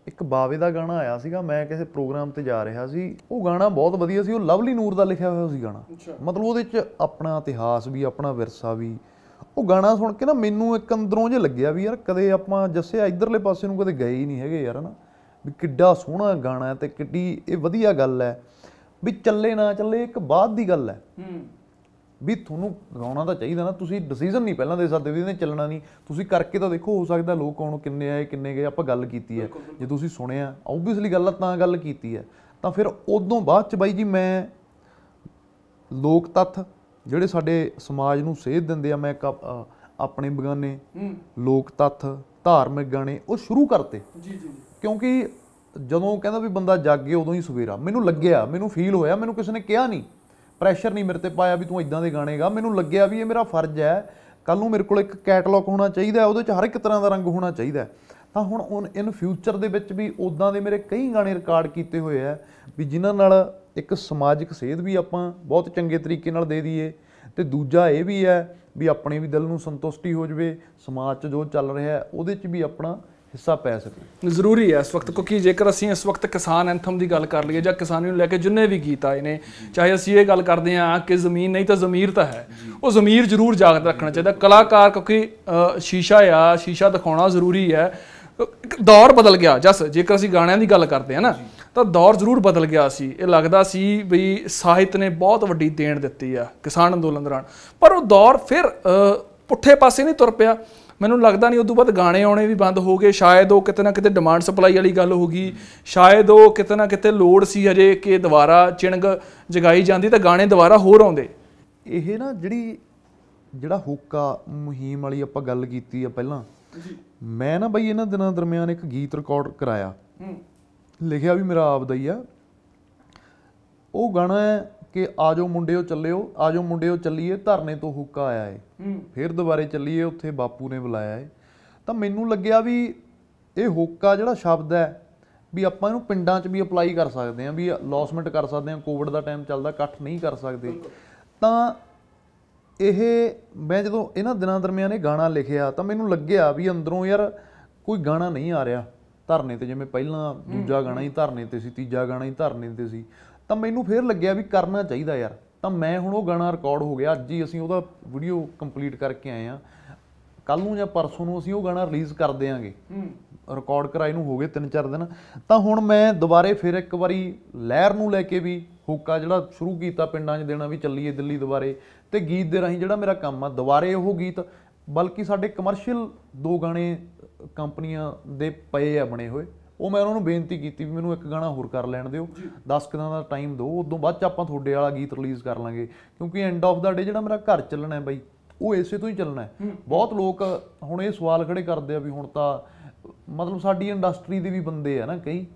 ਇੱਕ ਬਾਵੇ ਦਾ ਗਾਣਾ ਆਇਆ ਸੀਗਾ ਮੈਂ ਕਿਸੇ ਪ੍ਰੋਗਰਾਮ ਤੇ ਜਾ ਰਿਹਾ ਸੀ ਉਹ ਗਾਣਾ ਬਹੁਤ ਵਧੀਆ ਸੀ ਉਹ ਲਵਲੀ ਨੂਰ ਦਾ ਲਿਖਿਆ ਹੋਇਆ ਸੀ ਗਾਣਾ ਮਤਲਬ ਉਹਦੇ ਚ ਆਪਣਾ ਇਤਿਹਾਸ ਵੀ ਆਪਣਾ ਵਿਰਸਾ ਵੀ ਉਹ ਗਾਣਾ ਸੁਣ ਕੇ ਨਾ ਮੈਨੂੰ ਇੱਕ ਅੰਦਰੋਂ ਜੇ ਲੱਗਿਆ ਵੀ ਯਾਰ ਕਦੇ ਆਪਾਂ ਜੱਸਿਆ ਇਧਰਲੇ ਪਾਸੇ ਨੂੰ ਕਦੇ ਗਏ ਹੀ ਨਹੀਂ ਹੈਗੇ ਯਾਰ ਹਨਾ ਵੀ ਕਿੱਡਾ ਸੋਹਣਾ ਗਾਣਾ ਹੈ ਤੇ ਕਿੱਡੀ ਇਹ ਵਧੀਆ ਗੱਲ ਹੈ ਵੀ ਚੱਲੇ ਨਾ ਚੱਲੇ ਇੱਕ ਬਾਅਦ ਦੀ ਗੱਲ ਹੈ ਵੀ ਤੁਹਾਨੂੰ ਗਾਉਣਾ ਤਾਂ ਚਾਹੀਦਾ ਨਾ ਤੁਸੀਂ ਡਿਸੀਜਨ ਨਹੀਂ ਪਹਿਲਾਂ ਦੇ ਸਕਦੇ ਵੀ ਇਹਨੇ ਚੱਲਣਾ ਨਹੀਂ ਤੁਸੀਂ ਕਰਕੇ ਤਾਂ ਦੇਖੋ ਹੋ ਸਕਦਾ ਲੋਕ ਆਉਣ ਕਿੰਨੇ ਆਏ ਕਿੰਨੇ ਗਏ ਆਪਾਂ ਗੱਲ ਕੀਤੀ ਹੈ ਜੇ ਤੁਸੀਂ ਸੁਣਿਆ ਆਬਵੀਅਸਲੀ ਗੱਲ ਤਾਂ ਗੱਲ ਕੀਤੀ ਹੈ ਤਾਂ ਫਿਰ ਉਦੋਂ ਬਾਅਦ ਚ ਬਾਈ ਜੀ ਮੈਂ ਲੋਕ ਤੱਥ ਜਿਹੜੇ ਸਾਡੇ ਸਮਾਜ ਨੂੰ ਸੇਧ ਦਿੰਦੇ ਆ ਮੈਂ ਆਪਣੇ ਬਗਾਨੇ ਲੋਕ ਤੱਥ ਧਾਰਮਿਕ ਗਾਣੇ ਉਹ ਸ਼ੁਰੂ ਕਰਤੇ ਜੀ ਜੀ ਕਿਉਂਕਿ ਜਦੋਂ ਕਹਿੰਦਾ ਵੀ ਬੰਦਾ ਜਾਗੇ ਉਦੋਂ ਹੀ ਸਵੇਰਾ ਮੈਨੂੰ ਲੱਗਿਆ ਮੈਨੂੰ ਫੀਲ ਹੋਇਆ ਮੈਨੂੰ ਕਿਸੇ ਨੇ ਕਿਹਾ ਨਹੀਂ ਪ੍ਰੈਸ਼ਰ ਨਹੀਂ ਮੇਰੇ ਤੇ ਪਾਇਆ ਵੀ ਤੂੰ ਇਦਾਂ ਦੇ ਗਾਣੇ ਗਾ ਮੈਨੂੰ ਲੱਗਿਆ ਵੀ ਇਹ ਮੇਰਾ ਫਰਜ਼ ਹੈ ਕੱਲ ਨੂੰ ਮੇਰੇ ਕੋਲ ਇੱਕ ਕੈਟਲੌਗ ਹੋਣਾ ਚਾਹੀਦਾ ਉਹਦੇ 'ਚ ਹਰ ਇੱਕ ਤਰ੍ਹਾਂ ਦਾ ਰੰਗ ਹੋਣਾ ਚਾਹੀਦਾ ਤਾਂ ਹੁਣ ਇਨ ਫਿਊਚਰ ਦੇ ਵਿੱਚ ਵੀ ਉਦਾਂ ਦੇ ਮੇਰੇ ਕਈ ਗਾਣੇ ਰਿਕਾਰਡ ਕੀਤੇ ਹੋਏ ਆ ਵੀ ਜਿਨ੍ਹਾਂ ਨਾਲ ਇੱਕ ਸਮਾਜਿਕ ਸੇਧ ਵੀ ਆਪਾਂ ਬਹੁਤ ਚੰਗੇ ਤਰੀਕੇ ਨਾਲ ਦੇ ਦਈਏ ਤੇ ਦੂਜਾ ਇਹ ਵੀ ਹੈ ਵੀ ਆਪਣੇ ਵੀ ਦਿਲ ਨੂੰ ਸੰਤੁਸ਼ਟੀ ਹੋ ਜਵੇ ਸਮਾਜ 'ਚ ਜੋ ਚੱਲ ਰਿਹਾ ਉਹਦੇ 'ਚ ਵੀ ਆਪਣਾ ਹਿੱਸਾ ਪੈ ਸਕੇ ਜ਼ਰੂਰੀ ਹੈ ਇਸ ਵਕਤ ਕਿਉਂਕਿ ਜੇਕਰ ਅਸੀਂ ਇਸ ਵਕਤ ਕਿਸਾਨ ਐਂਥਮ ਦੀ ਗੱਲ ਕਰ ਲਈਏ ਜਾਂ ਕਿਸਾਨੀ ਨੂੰ ਲੈ ਕੇ ਜਿੰਨੇ ਵੀ ਗੀਤ ਆਏ ਨੇ ਚਾਹੇ ਅਸੀਂ ਇਹ ਗੱਲ ਕਰਦੇ ਹਾਂ ਕਿ ਜ਼ਮੀਨ ਨਹੀਂ ਤਾਂ ਜ਼ਮੀਰ ਤਾਂ ਹੈ ਉਹ ਜ਼ਮੀਰ ਜ਼ਰੂਰ ਜਾਗਤ ਰੱਖਣਾ ਚਾਹੀਦਾ ਕਲਾਕਾਰ ਕਿਉਂਕਿ ਸ਼ੀਸ਼ਾ ਆ ਸ਼ੀਸ਼ਾ ਦਿਖਾਉਣਾ ਜ਼ਰੂਰੀ ਹੈ ਦੌਰ ਬਦਲ ਗਿਆ ਜਸ ਜੇਕਰ ਅਸੀਂ ਗਾਣਿਆਂ ਦੀ ਗੱਲ ਕਰਦੇ ਹਾਂ ਨਾ ਤਾਂ ਦੌਰ ਜ਼ਰੂਰ ਬਦਲ ਗਿਆ ਸੀ ਇਹ ਲੱਗਦਾ ਸੀ ਵੀ ਸਾਹਿਤ ਨੇ ਬਹੁਤ ਵੱਡੀ ਦੇਣ ਦਿੱਤੀ ਆ ਕਿਸਾਨ ਅੰਦੋਲਨ ਦੌਰਾਨ ਪਰ ਉਹ ਦੌਰ ਫਿਰ ਪੁੱਠੇ ਪਾਸੇ ਨਹੀਂ ਤੁਰ ਪਿਆ ਮੈਨੂੰ ਲੱਗਦਾ ਨਹੀਂ ਉਸ ਤੋਂ ਬਾਅਦ ਗਾਣੇ ਆਉਣੇ ਵੀ ਬੰਦ ਹੋ ਗਏ ਸ਼ਾਇਦ ਉਹ ਕਿਤੇ ਨਾ ਕਿਤੇ ਡਿਮਾਂਡ ਸਪਲਾਈ ਵਾਲੀ ਗੱਲ ਹੋ ਗਈ ਸ਼ਾਇਦ ਉਹ ਕਿਤੇ ਨਾ ਕਿਤੇ ਲੋੜ ਸੀ ਹਜੇ ਕਿ ਦੁਬਾਰਾ ਚਿਣਗ ਜਗਾਈ ਜਾਂਦੀ ਤਾਂ ਗਾਣੇ ਦੁਬਾਰਾ ਹੋਰ ਆਉਂਦੇ ਇਹ ਨਾ ਜਿਹੜੀ ਜਿਹੜਾ ਹੁੱਕਾ ਮੁਹਿੰਮ ਵਾਲੀ ਆਪਾਂ ਗੱਲ ਕੀਤੀ ਆ ਪਹਿਲਾਂ ਮੈਂ ਨਾ ਬਈ ਇਹਨਾਂ ਦਿਨਾਂ ਦਰਮਿਆਨ ਇੱਕ ਗੀਤ ਰਿਕਾਰਡ ਕਰਾਇਆ ਲਿਖਿਆ ਵੀ ਮੇਰਾ ਆਪਦਾ ਹੀ ਆ ਉਹ ਗਾਣਾ ਹੈ ਕਿ ਆਜੋ ਮੁੰਡਿਓ ਚੱਲਿਓ ਆਜੋ ਮੁੰਡਿਓ ਚੱਲੀਏ ਧਰਨੇ ਤੋਂ ਹੁੱਕਾ ਆਇਆ ਏ ਫਿਰ ਦੁਬਾਰੇ ਚੱਲੀਏ ਉੱਥੇ ਬਾਪੂ ਨੇ ਬੁਲਾਇਆ ਏ ਤਾਂ ਮੈਨੂੰ ਲੱਗਿਆ ਵੀ ਇਹ ਹੋਕਾ ਜਿਹੜਾ ਸ਼ਬਦ ਹੈ ਵੀ ਆਪਾਂ ਇਹਨੂੰ ਪਿੰਡਾਂ 'ਚ ਵੀ ਅਪਲਾਈ ਕਰ ਸਕਦੇ ਹਾਂ ਵੀ ਲੌਸਮੈਂਟ ਕਰ ਸਕਦੇ ਹਾਂ ਕੋਵਿਡ ਦਾ ਟਾਈਮ ਚੱਲਦਾ ਇਕੱਠ ਨਹੀਂ ਕਰ ਸਕਦੇ ਤਾਂ ਇਹ ਮੈਂ ਜਦੋਂ ਇਹਨਾਂ ਦਿਨਾਂ ਦਰਮਿਆਨ ਇਹ ਗਾਣਾ ਲਿਖਿਆ ਤਾਂ ਮੈਨੂੰ ਲੱਗਿਆ ਵੀ ਅੰਦਰੋਂ ਯਾਰ ਕੋਈ ਗਾਣਾ ਨਹੀਂ ਆ ਰਿਹਾ ਧਰਨੇ ਤੇ ਜਿਵੇਂ ਪਹਿਲਾਂ ਦੂਜਾ ਗਾਣਾ ਹੀ ਧਰਨੇ ਤੇ ਸੀ ਤੀਜਾ ਗਾਣਾ ਹੀ ਧਰਨੇ ਤੇ ਸੀ ਤਾਂ ਮੈਨੂੰ ਫੇਰ ਲੱਗਿਆ ਵੀ ਕਰਨਾ ਚਾਹੀਦਾ ਯਾਰ ਤਾਂ ਮੈਂ ਹੁਣ ਉਹ ਗਾਣਾ ਰਿਕਾਰਡ ਹੋ ਗਿਆ ਅੱਜ ਹੀ ਅਸੀਂ ਉਹਦਾ ਵੀਡੀਓ ਕੰਪਲੀਟ ਕਰਕੇ ਆਏ ਆ ਕੱਲ ਨੂੰ ਜਾਂ ਪਰਸੋਂ ਨੂੰ ਅਸੀਂ ਉਹ ਗਾਣਾ ਰਿਲੀਜ਼ ਕਰ ਦੇਾਂਗੇ ਰਿਕਾਰਡ ਕਰਾਈ ਨੂੰ ਹੋ ਗਏ 3-4 ਦਿਨ ਤਾਂ ਹੁਣ ਮੈਂ ਦੁਬਾਰੇ ਫਿਰ ਇੱਕ ਵਾਰੀ ਲਹਿਰ ਨੂੰ ਲੈ ਕੇ ਵੀ ਹੁੱਕਾ ਜਿਹੜਾ ਸ਼ੁਰੂ ਕੀਤਾ ਪਿੰਡਾਂ 'ਚ ਦੇਣਾ ਵੀ ਚੱਲੀਏ ਦਿੱਲੀ ਦੁਬਾਰੇ ਤੇ ਗੀਤ ਦੇ ਰਾਹੀਂ ਜਿਹੜਾ ਮੇਰਾ ਕੰਮ ਆ ਦੁਬਾਰੇ ਉਹ ਗੀਤ ਬਲਕਿ ਸਾਡੇ ਕਮਰਸ਼ੀਅਲ ਦੋ ਗਾਣੇ ਕੰਪਨੀਆਂ ਦੇ ਪਏ ਆ ਬਣੇ ਹੋਏ ਉਹ ਮੈਂ ਉਹਨਾਂ ਨੂੰ ਬੇਨਤੀ ਕੀਤੀ ਵੀ ਮੈਨੂੰ ਇੱਕ ਗਾਣਾ ਹੋਰ ਕਰ ਲੈਣ ਦਿਓ 10 ਦਿਨਾਂ ਦਾ ਟਾਈਮ ਦਿਓ ਉਦੋਂ ਬਾਅਦ ਚ ਆਪਾਂ ਤੁਹਾਡੇ ਵਾਲਾ ਗੀਤ ਰਿਲੀਜ਼ ਕਰ ਲਾਂਗੇ ਕਿਉਂਕਿ ਐਂਡ ਆਫ ਦਾ ਡੇ ਜਿਹੜਾ ਮੇਰਾ ਘਰ ਚੱਲਣਾ ਹੈ ਬਾਈ ਉਹ ਇਸੇ ਤੋਂ ਹੀ ਚੱਲਣਾ ਹੈ ਬਹੁਤ ਲੋਕ ਹੁਣ ਇਹ ਸਵਾਲ ਖੜੇ ਕਰਦੇ ਆ ਵੀ ਹੁਣ ਤਾਂ ਮਤਲਬ ਸਾਡੀ ਇੰਡਸਟਰੀ ਦੇ ਵੀ ਬੰਦੇ ਆ ਨਾ ਕਈ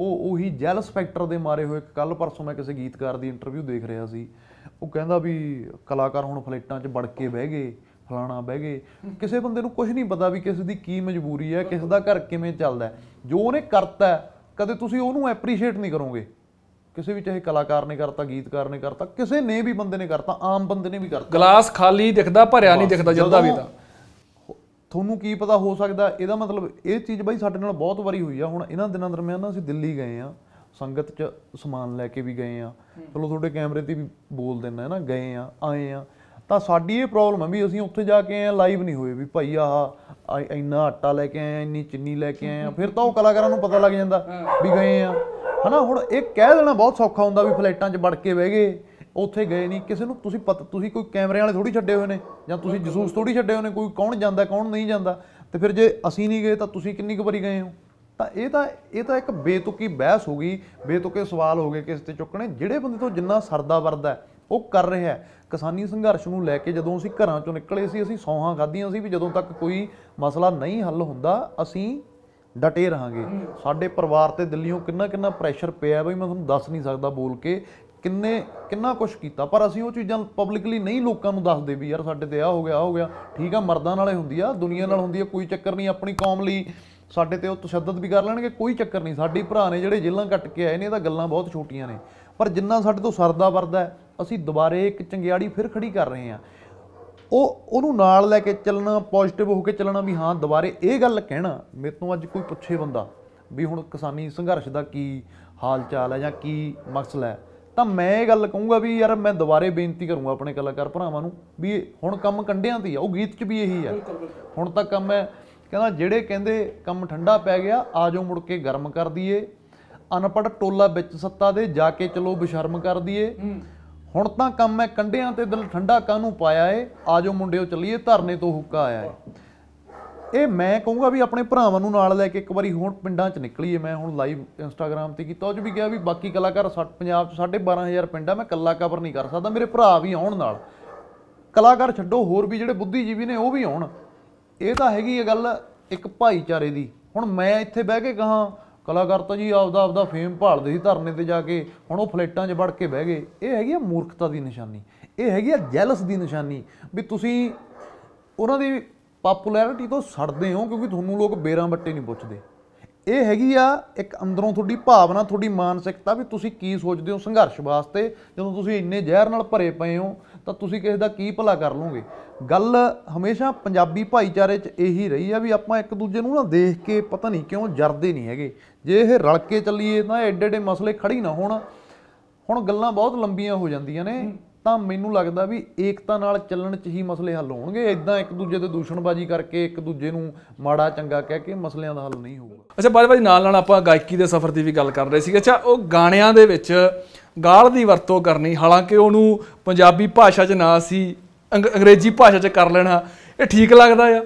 ਉਹ ਉਹੀ ਜੈਲ ਸਪੈਕਟਰ ਦੇ ਮਾਰੇ ਹੋਏ ਕੱਲ ਪਰਸੋਂ ਮੈਂ ਕਿਸੇ ਗੀਤਕਾਰ ਦੀ ਇੰਟਰਵਿਊ ਦੇਖ ਰਿਹਾ ਸੀ ਉਹ ਕਹਿੰਦਾ ਵੀ ਕਲਾਕਾਰ ਹੁਣ ਫਲੇਟਾਂ 'ਚ ਵੜ ਕੇ ਬਹਿ ਗਏ ਫਲਾਣਾ ਬਹਿ ਗਏ ਕਿਸੇ ਬੰਦੇ ਨੂੰ ਕੁਝ ਨਹੀਂ ਪਤਾ ਵੀ ਕਿਸ ਦੀ ਕੀ ਮਜਬੂਰੀ ਹੈ ਕਿਸ ਦਾ ਘਰ ਕਿਵੇਂ ਚੱਲਦਾ ਜੋ ਉਹਨੇ ਕਰਤਾ ਕਦੇ ਤੁਸੀਂ ਉਹਨੂੰ ਐਪਰੀਸ਼ੀਏਟ ਨਹੀਂ ਕਰੋਗੇ ਕਿਸੇ ਵੀ ਚਾਹੇ ਕਲਾਕਾਰ ਨੇ ਕਰਤਾ ਗੀਤਕਾਰ ਨੇ ਕਰਤਾ ਕਿਸੇ ਨੇ ਵੀ ਬੰਦੇ ਨੇ ਕਰਤਾ ਆਮ ਬੰਦੇ ਨੇ ਵੀ ਕਰਤਾ ਗਲਾਸ ਖਾਲੀ ਦਿਖਦਾ ਭਰਿਆ ਨਹੀਂ ਦਿਖਦਾ ਜਿੰਦਾ ਵੀ ਤਾਂ ਤੁਹਾਨੂੰ ਕੀ ਪਤਾ ਹੋ ਸਕਦਾ ਇਹਦਾ ਮਤਲਬ ਇਹ ਚੀਜ਼ ਬਾਈ ਸਾਡੇ ਨਾਲ ਬਹੁਤ ਵਾਰੀ ਹੋਈ ਆ ਹੁਣ ਇਹਨਾਂ ਦਿਨਾਂ ਦਰਮਿਆਨ ਅਸੀਂ ਦਿੱਲੀ ਗਏ ਆ ਸੰਗਤ 'ਚ ਸਮਾਨ ਲੈ ਕੇ ਵੀ ਗਏ ਆ ਚਲੋ ਤੁਹਾਡੇ ਕੈਮਰੇ ਤੇ ਵੀ ਬੋਲ ਦਿੰਨਾ ਹੈ ਨਾ ਗਏ ਆ ਆਏ ਆ ਤਾਂ ਸਾਡੀ ਇਹ ਪ੍ਰੋਬਲਮ ਹੈ ਵੀ ਅਸੀਂ ਉੱਥੇ ਜਾ ਕੇ ਆਏ ਲਾਈਵ ਨਹੀਂ ਹੋਏ ਵੀ ਭਾਈ ਆਹ ਇੰਨਾ ਆਟਾ ਲੈ ਕੇ ਆਏ ਇੰਨੀ ਚਿੰਨੀ ਲੈ ਕੇ ਆਏ ਆ ਫਿਰ ਤਾਂ ਉਹ ਕਲਾਕਾਰਾਂ ਨੂੰ ਪਤਾ ਲੱਗ ਜਾਂਦਾ ਵੀ ਗਏ ਆ ਹਨਾ ਹੁਣ ਇਹ ਕਹਿ ਦੇਣਾ ਬਹੁਤ ਸੌਖਾ ਹੁੰਦਾ ਵੀ ਫਲੈਟਾਂ 'ਚ ਵੜ ਕੇ ਬਹਿ ਗਏ ਉੱਥੇ ਗਏ ਨਹੀਂ ਕਿਸੇ ਨੂੰ ਤੁਸੀਂ ਪਤਾ ਤੁਸੀਂ ਕੋਈ ਕੈਮਰੇ ਵਾਲੇ ਥੋੜੀ ਛੱਡੇ ਹੋਏ ਨੇ ਜਾਂ ਤੁਸੀਂ ਜਸੂਸ ਥੋੜੀ ਛੱਡੇ ਹੋਏ ਨੇ ਕੋਈ ਕੌਣ ਜਾਂਦਾ ਕੌਣ ਨਹੀਂ ਜਾਂਦਾ ਤੇ ਫਿਰ ਜੇ ਅਸੀਂ ਨਹੀਂ ਗਏ ਤਾਂ ਤੁਸੀਂ ਕਿੰਨੀ ਕੁ ਵਾਰੀ ਗਏ ਹੋ ਤਾਂ ਇਹ ਤਾਂ ਇਹ ਤਾਂ ਇੱਕ ਬੇਤੁਕੀ ਬਹਿਸ ਹੋ ਗਈ ਬੇਤੁਕੇ ਸਵਾਲ ਹੋ ਗਏ ਕਿਸੇ ਤੇ ਚੁੱਕਣੇ ਜਿਹੜੇ ਬੰਦੇ ਤੋਂ ਜਿੰਨਾ ਸਰਦਾ ਵਰਦਾ ਉਹ ਕਰ ਰਿਹਾ ਕਿਸਾਨੀ ਸੰਘਰਸ਼ ਨੂੰ ਲੈ ਕੇ ਜਦੋਂ ਅਸੀਂ ਘਰਾਂ ਚੋਂ ਨਿਕਲੇ ਸੀ ਅਸੀਂ ਸੌਹਾਂ ਖਾਧੀਆਂ ਸੀ ਵੀ ਜਦੋਂ ਤੱਕ ਕੋਈ ਮਸਲਾ ਨਹੀਂ ਹੱਲ ਹੁੰਦਾ ਅਸੀਂ ਡਟੇ ਰਹਾਂਗੇ ਸਾਡੇ ਪਰਿਵਾਰ ਤੇ ਦਿੱਲੀੋਂ ਕਿੰਨਾ ਕਿੰਨਾ ਪ੍ਰੈਸ਼ਰ ਪਿਆ ਬਈ ਮੈਂ ਤੁਹਾਨੂੰ ਦੱਸ ਨਹੀਂ ਸਕਦਾ ਬੋਲ ਕੇ ਕਿੰਨੇ ਕਿੰਨਾ ਕੁਝ ਕੀਤਾ ਪਰ ਅਸੀਂ ਉਹ ਚੀਜ਼ਾਂ ਪਬਲਿਕਲੀ ਨਹੀਂ ਲੋਕਾਂ ਨੂੰ ਦੱਸਦੇ ਵੀ ਯਾਰ ਸਾਡੇ ਤੇ ਆ ਹੋ ਗਿਆ ਆ ਹੋ ਗਿਆ ਠੀਕ ਆ ਮਰਦਾਂ ਨਾਲੇ ਹੁੰਦੀ ਆ ਦੁਨੀਆ ਨਾਲ ਹੁੰਦੀ ਆ ਕੋਈ ਚੱਕਰ ਨਹੀਂ ਆਪਣੀ ਕੌਮ ਲਈ ਸਾਡੇ ਤੇ ਉਹ ਤਸ਼ੱਦਦ ਵੀ ਕਰ ਲੈਣਗੇ ਕੋਈ ਚੱਕਰ ਨਹੀਂ ਸਾਡੀ ਭਰਾ ਨੇ ਜਿਹੜੇ ਜੇਲ੍ਹਾਂ ਕੱਟ ਕੇ ਆਏ ਨੇ ਇਹ ਤਾਂ ਗੱਲਾਂ ਬਹੁਤ ਛੋਟੀਆਂ ਨੇ ਪਰ ਜਿੰਨਾ ਸਾਡੇ ਤੋਂ ਸਰਦਾ ਵਰਦਾ ਹੈ ਅਸੀਂ ਦੁਬਾਰੇ ਇੱਕ ਚੰਗਿਆੜੀ ਫਿਰ ਖੜੀ ਕਰ ਰਹੇ ਹਾਂ ਉਹ ਉਹਨੂੰ ਨਾਲ ਲੈ ਕੇ ਚੱਲਣਾ ਪੋਜ਼ਿਟਿਵ ਹੋ ਕੇ ਚੱਲਣਾ ਵੀ ਹਾਂ ਦੁਬਾਰੇ ਇਹ ਗੱਲ ਕਹਿਣਾ ਮੇਰੇ ਤੋਂ ਅੱਜ ਕੋਈ ਪੁੱਛੇ ਬੰਦਾ ਵੀ ਹੁਣ ਕਿਸਾਨੀ ਸੰਘਰਸ਼ ਦਾ ਕੀ ਹਾਲ ਚਾਲ ਹੈ ਜਾਂ ਕੀ ਮਕਸਦ ਹੈ ਤਾਂ ਮੈਂ ਇਹ ਗੱਲ ਕਹੂੰਗਾ ਵੀ ਯਾਰ ਮੈਂ ਦੁਬਾਰੇ ਬੇਨਤੀ ਕਰੂੰਗਾ ਆਪਣੇ ਕਲਾਕਾਰ ਭਰਾਵਾਂ ਨੂੰ ਵੀ ਹੁਣ ਕੰਮ ਕੰਡਿਆਂ ਤੇ ਆ ਉਹ ਗੀਤ 'ਚ ਵੀ ਇਹੀ ਆ ਹੁਣ ਤਾਂ ਕੰਮ ਹੈ ਕਹਿੰਦਾ ਜਿਹੜੇ ਕਹਿੰਦੇ ਕੰਮ ਠੰਡਾ ਪੈ ਗਿਆ ਆਜੋ ਮੁੜ ਕੇ ਗਰਮ ਕਰ ਦਈਏ ਅਨਪੜ ਟੋਲਾ ਵਿੱਚ ਸੱਤਾ ਦੇ ਜਾ ਕੇ ਚਲੋ ਬਸ਼ਰਮ ਕਰ ਦਈਏ ਹੁਣ ਤਾਂ ਕੰਮ ਹੈ ਕੰਡਿਆਂ ਤੇ ਦਿਲ ਠੰਡਾ ਕਾਨੂੰ ਪਾਇਆ ਏ ਆਜੋ ਮੁੰਡਿਓ ਚੱਲੀਏ ਧਰਨੇ ਤੋਂ ਹੁੱਕਾ ਆਇਆ ਏ ਇਹ ਮੈਂ ਕਹੂੰਗਾ ਵੀ ਆਪਣੇ ਭਰਾਵਾਂ ਨੂੰ ਨਾਲ ਲੈ ਕੇ ਇੱਕ ਵਾਰੀ ਹੁਣ ਪਿੰਡਾਂ 'ਚ ਨਿਕਲੀਏ ਮੈਂ ਹੁਣ ਲਾਈਵ ਇੰਸਟਾਗ੍ਰam ਤੇ ਕੀਤਾ ਉਹ ਵੀ ਗਿਆ ਵੀ ਬਾਕੀ ਕਲਾਕਾਰ ਪੰਜਾਬ 'ਚ 12000 ਪਿੰਡ ਆ ਮੈਂ ਕੱਲਾ ਕਵਰ ਨਹੀਂ ਕਰ ਸਕਦਾ ਮੇਰੇ ਭਰਾ ਵੀ ਆਉਣ ਨਾਲ ਕਲਾਕਾਰ ਛੱਡੋ ਹੋਰ ਵੀ ਜਿਹੜੇ ਬੁੱਧੀਜੀਵੀ ਨੇ ਉਹ ਵੀ ਆਉਣ ਇਹ ਤਾਂ ਹੈਗੀ ਇਹ ਗੱਲ ਇੱਕ ਭਾਈਚਾਰੇ ਦੀ ਹੁਣ ਮੈਂ ਇੱਥੇ ਬਹਿ ਕੇ ਕਹਾਂ ਕਲਾਕਾਰ ਤਾਂ ਜੀ ਆਪਦਾ ਆਪਦਾ ਫੇਮ ਭਾਲਦੇ ਸੀ ਧਰਨੇ ਤੇ ਜਾ ਕੇ ਹੁਣ ਉਹ ਫਲੈਟਾਂ 'ਚ ਵੜ ਕੇ ਬਹਿ ਗਏ ਇਹ ਹੈਗੀ ਆ ਮੂਰਖਤਾ ਦੀ ਨਿਸ਼ਾਨੀ ਇਹ ਹੈਗੀ ਆ ਜੈਲਸ ਦੀ ਨਿਸ਼ਾਨੀ ਵੀ ਤੁਸੀਂ ਉਹਨਾਂ ਦੀ ਪਪੂਲੈਰਿਟੀ ਤੋਂ ਸੜਦੇ ਹੋ ਕਿਉਂਕਿ ਤੁਹਾਨੂੰ ਲੋਕ ਬੇਰਾਂ ਬੱਟੇ ਨਹੀਂ ਪੁੱਛਦੇ ਇਹ ਹੈਗੀ ਆ ਇੱਕ ਅੰਦਰੋਂ ਤੁਹਾਡੀ ਭਾਵਨਾ ਤੁਹਾਡੀ ਮਾਨਸਿਕਤਾ ਵੀ ਤੁਸੀਂ ਕੀ ਸੋਚਦੇ ਹੋ ਸੰਘਰਸ਼ ਵਾਸਤੇ ਜਦੋਂ ਤੁਸੀਂ ਇੰਨੇ ਜ਼ਹਿਰ ਨਾਲ ਭਰੇ ਪਏ ਹੋ ਤਾਂ ਤੁਸੀਂ ਕਿਸੇ ਦਾ ਕੀ ਭਲਾ ਕਰ ਲੋਗੇ ਗੱਲ ਹਮੇਸ਼ਾ ਪੰਜਾਬੀ ਭਾਈਚਾਰੇ 'ਚ ਇਹੀ ਰਹੀ ਆ ਵੀ ਆਪਾਂ ਇੱਕ ਦੂਜੇ ਨੂੰ ਨਾ ਦੇਖ ਕੇ ਪਤਾ ਨਹੀਂ ਕਿਉਂ ਜਰਦੇ ਨਹੀਂ ਹੈਗੇ ਜੇ ਇਹ ਰਲ ਕੇ ਚੱਲੀਏ ਤਾਂ ਐਡੇ ਐਡੇ ਮਸਲੇ ਖੜੀ ਨਾ ਹੋਣ ਹੁਣ ਗੱਲਾਂ ਬਹੁਤ ਲੰਬੀਆਂ ਹੋ ਜਾਂਦੀਆਂ ਨੇ ਤਾਂ ਮੈਨੂੰ ਲੱਗਦਾ ਵੀ ਏਕਤਾ ਨਾਲ ਚੱਲਣ 'ਚ ਹੀ ਮਸਲੇ ਹੱਲ ਹੋਣਗੇ ਇਦਾਂ ਇੱਕ ਦੂਜੇ ਤੇ ਦੂਸ਼ਣਬਾਜ਼ੀ ਕਰਕੇ ਇੱਕ ਦੂਜੇ ਨੂੰ ਮਾੜਾ ਚੰਗਾ ਕਹਿ ਕੇ ਮਸਲਿਆਂ ਦਾ ਹੱਲ ਨਹੀਂ ਹੋਊਗਾ ਅੱਛਾ ਬਾਜੀ ਬਾਜੀ ਨਾਲ ਨਾਲ ਆਪਾਂ ਗਾਇਕੀ ਦੇ ਸਫ਼ਰ ਦੀ ਵੀ ਗੱਲ ਕਰ ਰਹੇ ਸੀ ਅੱਛਾ ਉਹ ਗਾਣਿਆਂ ਦੇ ਵਿੱਚ ਗਾਲ ਦੀ ਵਰਤੋਂ ਕਰਨੀ ਹਾਲਾਂਕਿ ਉਹਨੂੰ ਪੰਜਾਬੀ ਭਾਸ਼ਾ 'ਚ ਨਾ ਸੀ ਅੰਗਰੇਜ਼ੀ ਭਾਸ਼ਾ 'ਚ ਕਰ ਲੈਣਾ ਇਹ ਠੀਕ ਲੱਗਦਾ ਆ